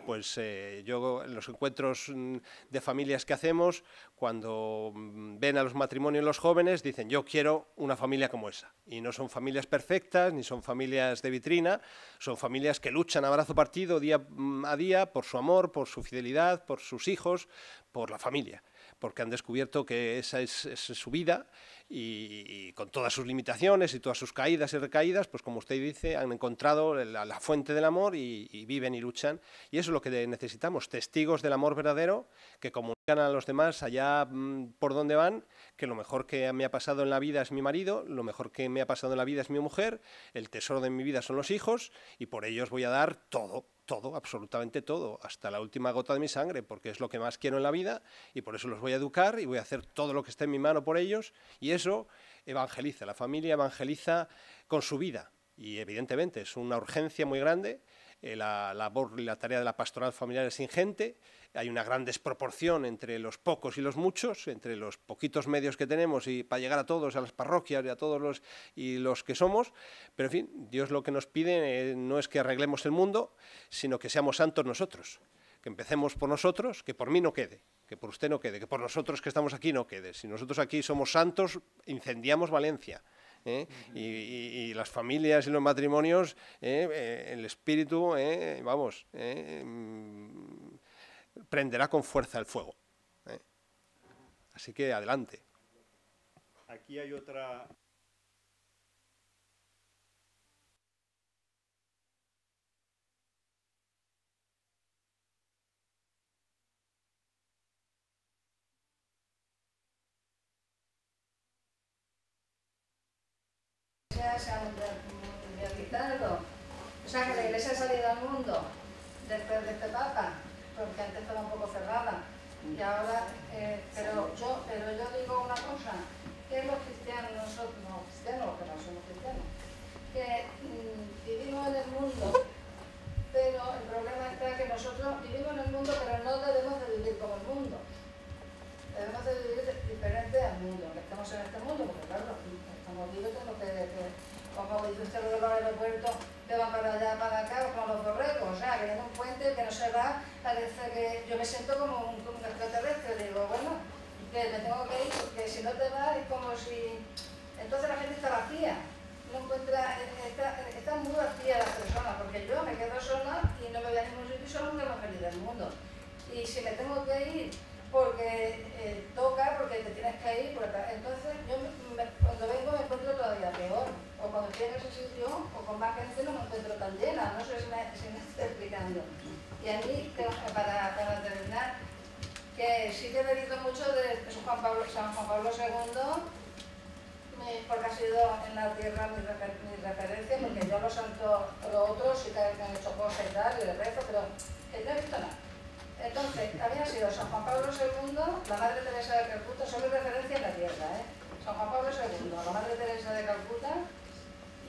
pues eh, yo en los encuentros mm, de familias que hacemos, cuando mm, ven a los matrimonios los jóvenes, dicen yo quiero una familia como esa. Y no son familias perfectas, ni son familias de vitrina, son familias que luchan a brazo partido día mm, a día por su amor, por su fidelidad, por sus hijos, por la familia porque han descubierto que esa es, su vida y, con todas sus limitaciones y todas sus caídas y recaídas, pues como usted dice, han encontrado la, fuente del amor y, viven y luchan. Y eso es lo que necesitamos, testigos del amor verdadero que comunican a los demás allá mm, por donde van, que lo mejor que me ha pasado en la vida es mi marido, lo mejor que me ha pasado en la vida es mi mujer, el tesoro de mi vida son los hijos y por ellos voy a dar todo todo, absolutamente todo, hasta la última gota de mi sangre, porque es lo que más quiero en la vida y por eso los voy a educar y voy a hacer todo lo que esté en mi mano por ellos y eso evangeliza, la familia evangeliza con su vida y evidentemente es una urgencia muy grande eh, la labor y la tarea de la pastoral familiar es ingente, hay una gran desproporción entre los pocos y los muchos, entre los poquitos medios que tenemos y para llegar a todos, a las parroquias y a todos los y los que somos, pero en fin, Dios lo que nos pide eh, no es que arreglemos el mundo, sino que seamos santos nosotros, que empecemos por nosotros, que por mí no quede, que por usted no quede, que por nosotros que estamos aquí no quede. Si nosotros aquí somos santos, incendiamos Valencia. ¿eh? y, las familias y los matrimonios, ¿eh? Eh, el espíritu, vamos, mm, prenderá con fuerza el fuego. Así que adelante. Aquí hay otra se ha mundializado. O sea que la iglesia ha salido al mundo después de este papa, porque antes estaba un poco cerrada. Y ahora, eh, pero, yo, pero yo digo una cosa, que los cristianos, nosotros, no cristianos, que somos cristianos, que mm, vivimos en el mundo, pero el problema está que nosotros vivimos en el mundo, pero no debemos de vivir como el mundo. Debemos de vivir diferente al mundo, que estamos en este mundo, porque claro, tengo como decir, como dice usted lo de aeropuerto, aeropuertos que van para allá, para acá, como los borrecos, o sea, que es un puente que no se va, parece que yo me siento como un, extraterrestre, digo, bueno, que me tengo que ir, porque si no te vas es como si... Entonces la gente está vacía, no encuentra, está, muy vacía la persona, porque yo me quedo sola y no me voy a ningún sitio y soy la más feliz del mundo. Y si me tengo que ir porque eh, toca, porque te tienes que ir, entonces yo cuando vengo me encuentro todavía peor, o cuando estoy en ese sitio, o con más gente no me encuentro tan llena, no sé si me, estoy explicando. Y a mí, para, para terminar, que sí que he visto mucho de Juan Pablo, San Juan Pablo II, porque ha sido en la tierra mi, referencia, porque yo lo siento los otros sí que han hecho cosas y tal, y el resto, pero él no he visto nada. Entonces, había sido San Juan Pablo II, la Madre Teresa de Calcuta, solo referencia en la tierra, ¿eh? San Juan Pablo II, la Madre Teresa de Calcuta,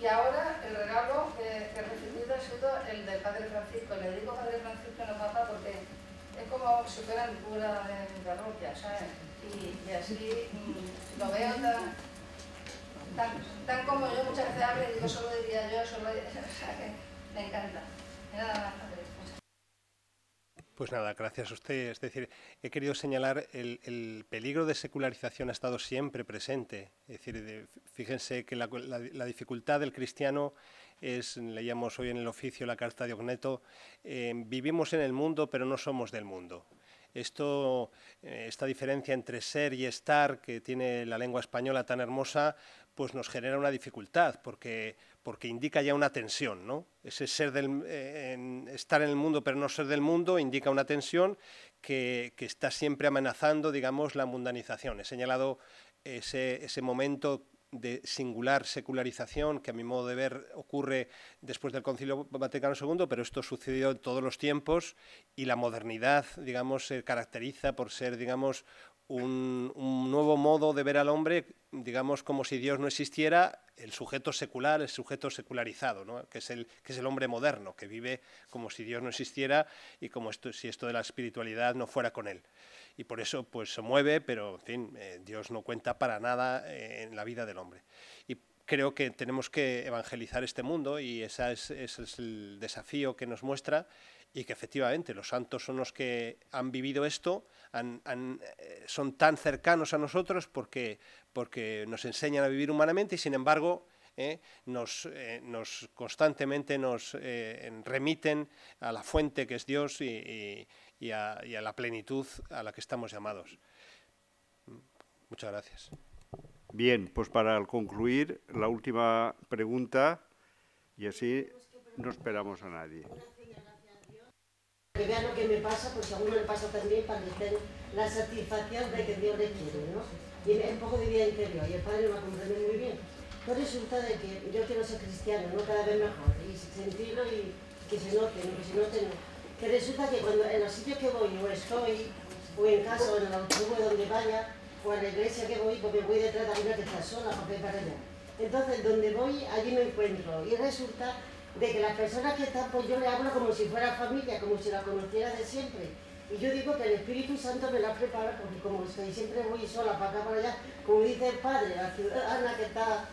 y ahora el regalo eh, que, he recibido ha sido el del Padre Francisco. Le digo Padre Francisco la papá porque es como si fuera mi cura de mi parroquia, ¿sabes? Y, así mm, lo veo tan, tan, como yo muchas veces hablo y digo, solo diría yo, solo diría, o sea que me encanta. Y nada más. Pues nada, gracias a usted. Es decir, he querido señalar el, el peligro de secularización ha estado siempre presente. Es decir, fíjense que la, dificultad del cristiano es, leíamos hoy en el oficio la carta de Ogneto, eh, vivimos en el mundo pero no somos del mundo. Esto, eh, esta diferencia entre ser y estar que tiene la lengua española tan hermosa, pues nos genera una dificultad, porque, porque indica ya una tensión, ¿no? Ese ser del, eh, estar en el mundo pero no ser del mundo indica una tensión que, está siempre amenazando, digamos, la mundanización. He señalado ese, momento de singular secularización que a mi modo de ver ocurre después del Concilio Vaticano II, pero esto sucedió en todos los tiempos y la modernidad, digamos, se caracteriza por ser, digamos, un, un nuevo modo de ver al hombre digamos, como si Dios no existiera, el sujeto secular, el sujeto secularizado, que, es el, que es el hombre moderno, que vive como si Dios no existiera y como esto, si esto de la espiritualidad no fuera con él. Y por eso pues, se mueve, pero en fin, eh, Dios no cuenta para nada eh, en la vida del hombre. Y creo que tenemos que evangelizar este mundo y ese es, ese es el desafío que nos muestra y que efectivamente los santos son los que han vivido esto, eh, son tan cercanos a nosotros porque, nos enseñan a vivir humanamente y sin embargo eh, eh, nos, constantemente nos remiten a la fuente que es Dios a, y, a, la plenitud a la que estamos llamados. Muchas gracias. Bien, pues para concluir, la última pregunta y así no esperamos a nadie que vean lo que me pasa, pues a uno le pasa también para que estén la satisfacción de que Dios le quiere, ¿no? Y es un poco de vida interior, y el Padre lo va a comprender muy bien. Pero pues resulta de que yo quiero ser cristiano, ¿no? Cada vez mejor, y sentirlo y que se note, ¿no? Que se note, ¿no? Que resulta que cuando en los sitios que voy, o estoy, o en casa, o en el autobús, donde vaya, o a la iglesia que voy, porque voy detrás de una que está sola, porque para allá. Entonces, donde voy, allí me encuentro. Y resulta de que las personas que están, pues yo le hablo como si fuera familia, como si la conociera de siempre. Y yo digo que el Espíritu Santo me la prepara porque como estoy siempre muy sola para acá, para allá, como dice el padre, la ciudadana que está,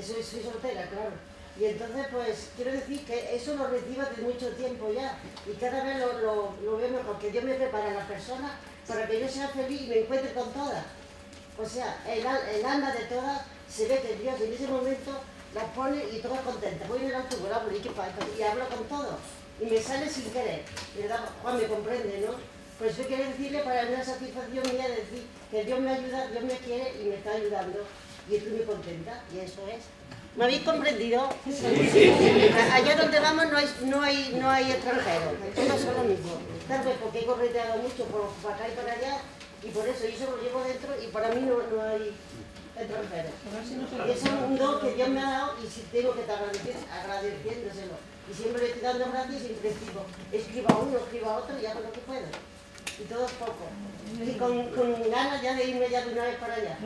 soy, soy soltera, claro. Y entonces, pues quiero decir que eso lo recibo desde mucho tiempo ya y cada vez lo, lo, lo veo mejor, Dios me prepara a las personas para que yo sea feliz y me encuentre con todas. O sea, el, el alma de todas se ve que Dios en ese momento las pone y todo contenta. Voy en el a la y y hablo con todos. Y me sale sin querer. Juan me comprende, ¿no? Por eso quiero decirle para una satisfacción mía decir que Dios me ayuda, Dios me quiere y me está ayudando. Y estoy muy contenta, y eso es. ¿Me habéis comprendido? Allá donde vamos no hay, no hay, no hay extranjeros, todos son lo mismo. Tal vez porque he correteado mucho por, para acá y para allá, y por eso yo eso lo llevo dentro y para mí no, no hay y es un mundo que Dios me ha dado y si tengo que te agradecer, agradeciéndoselo. Y siempre le estoy dando gracias y siempre escribo. Escribo a uno, escribo a otro y hago lo que puedo. Y todo es poco. Y con, con ganas ya de irme ya de una vez para allá.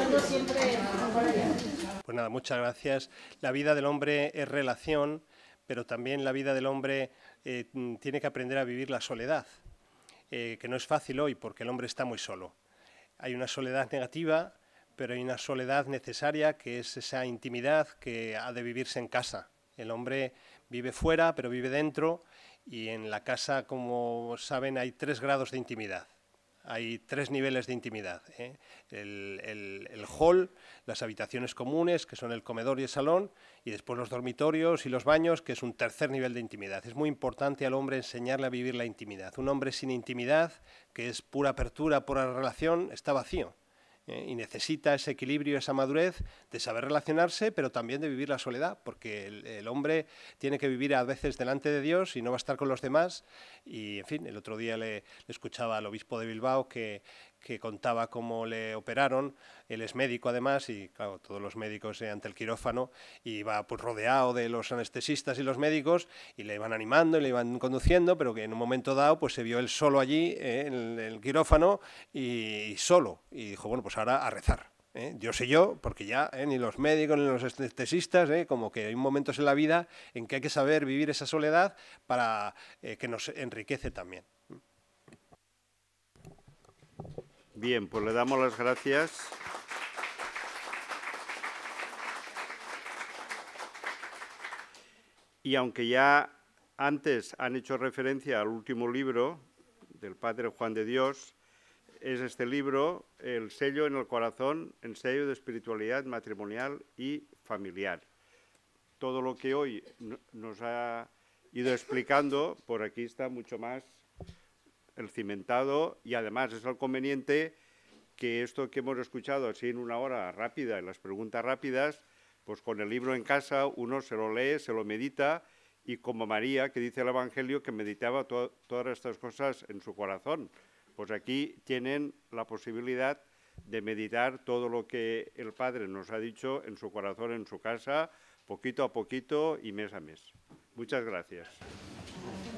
Eso siempre para allá. Pues nada, muchas gracias. La vida del hombre es relación, pero también la vida del hombre eh, tiene que aprender a vivir la soledad. Eh, que no es fácil hoy porque el hombre está muy solo. Hay una soledad negativa, pero hay una soledad necesaria que es esa intimidad que ha de vivirse en casa. El hombre vive fuera, pero vive dentro y en la casa, como saben, hay tres grados de intimidad hay tres niveles de intimidad. ¿eh? El, el, hall, las habitaciones comunes, que son el comedor y el salón, y después los dormitorios y los baños, que es un tercer nivel de intimidad. Es muy importante al hombre enseñarle a vivir la intimidad. Un hombre sin intimidad, que es pura apertura, pura relación, está vacío. Eh, y necesita ese equilibrio, esa madurez de saber relacionarse, pero también de vivir la soledad, porque el, hombre tiene que vivir a veces delante de Dios y no va a estar con los demás. Y, en fin, el otro día le escuchaba al obispo de Bilbao que, que contaba cómo le operaron. Él es médico además y, todos los médicos ante el quirófano y va pues, rodeado de los anestesistas y los médicos y le iban animando y le iban conduciendo, pero que en un momento dado pues se vio él solo allí eh, en, el, quirófano y, solo. Y dijo, bueno, pues ahora a rezar. Dios ¿eh? y yo, porque ya eh, ni los médicos ni los anestesistas, como que hay momentos en la vida en que hay que saber vivir esa soledad para que nos enriquece también. Bien, pues le damos las gracias. Y aunque ya antes han hecho referencia al último libro del Padre Juan de Dios, es este libro, El sello en el corazón, sello de espiritualidad matrimonial y familiar. Todo lo que hoy nos ha ido explicando, por aquí está mucho más el cimentado y además es el conveniente que esto que hemos escuchado así en una hora rápida, en las preguntas rápidas, pues con el libro en casa uno se lo lee, se lo medita y como María, que dice el Evangelio, que meditaba todas estas cosas en su corazón. Pues aquí tienen la posibilidad de meditar todo lo que el Padre nos ha dicho en su corazón, en su casa, poquito a poquito y mes a mes. Muchas gracias.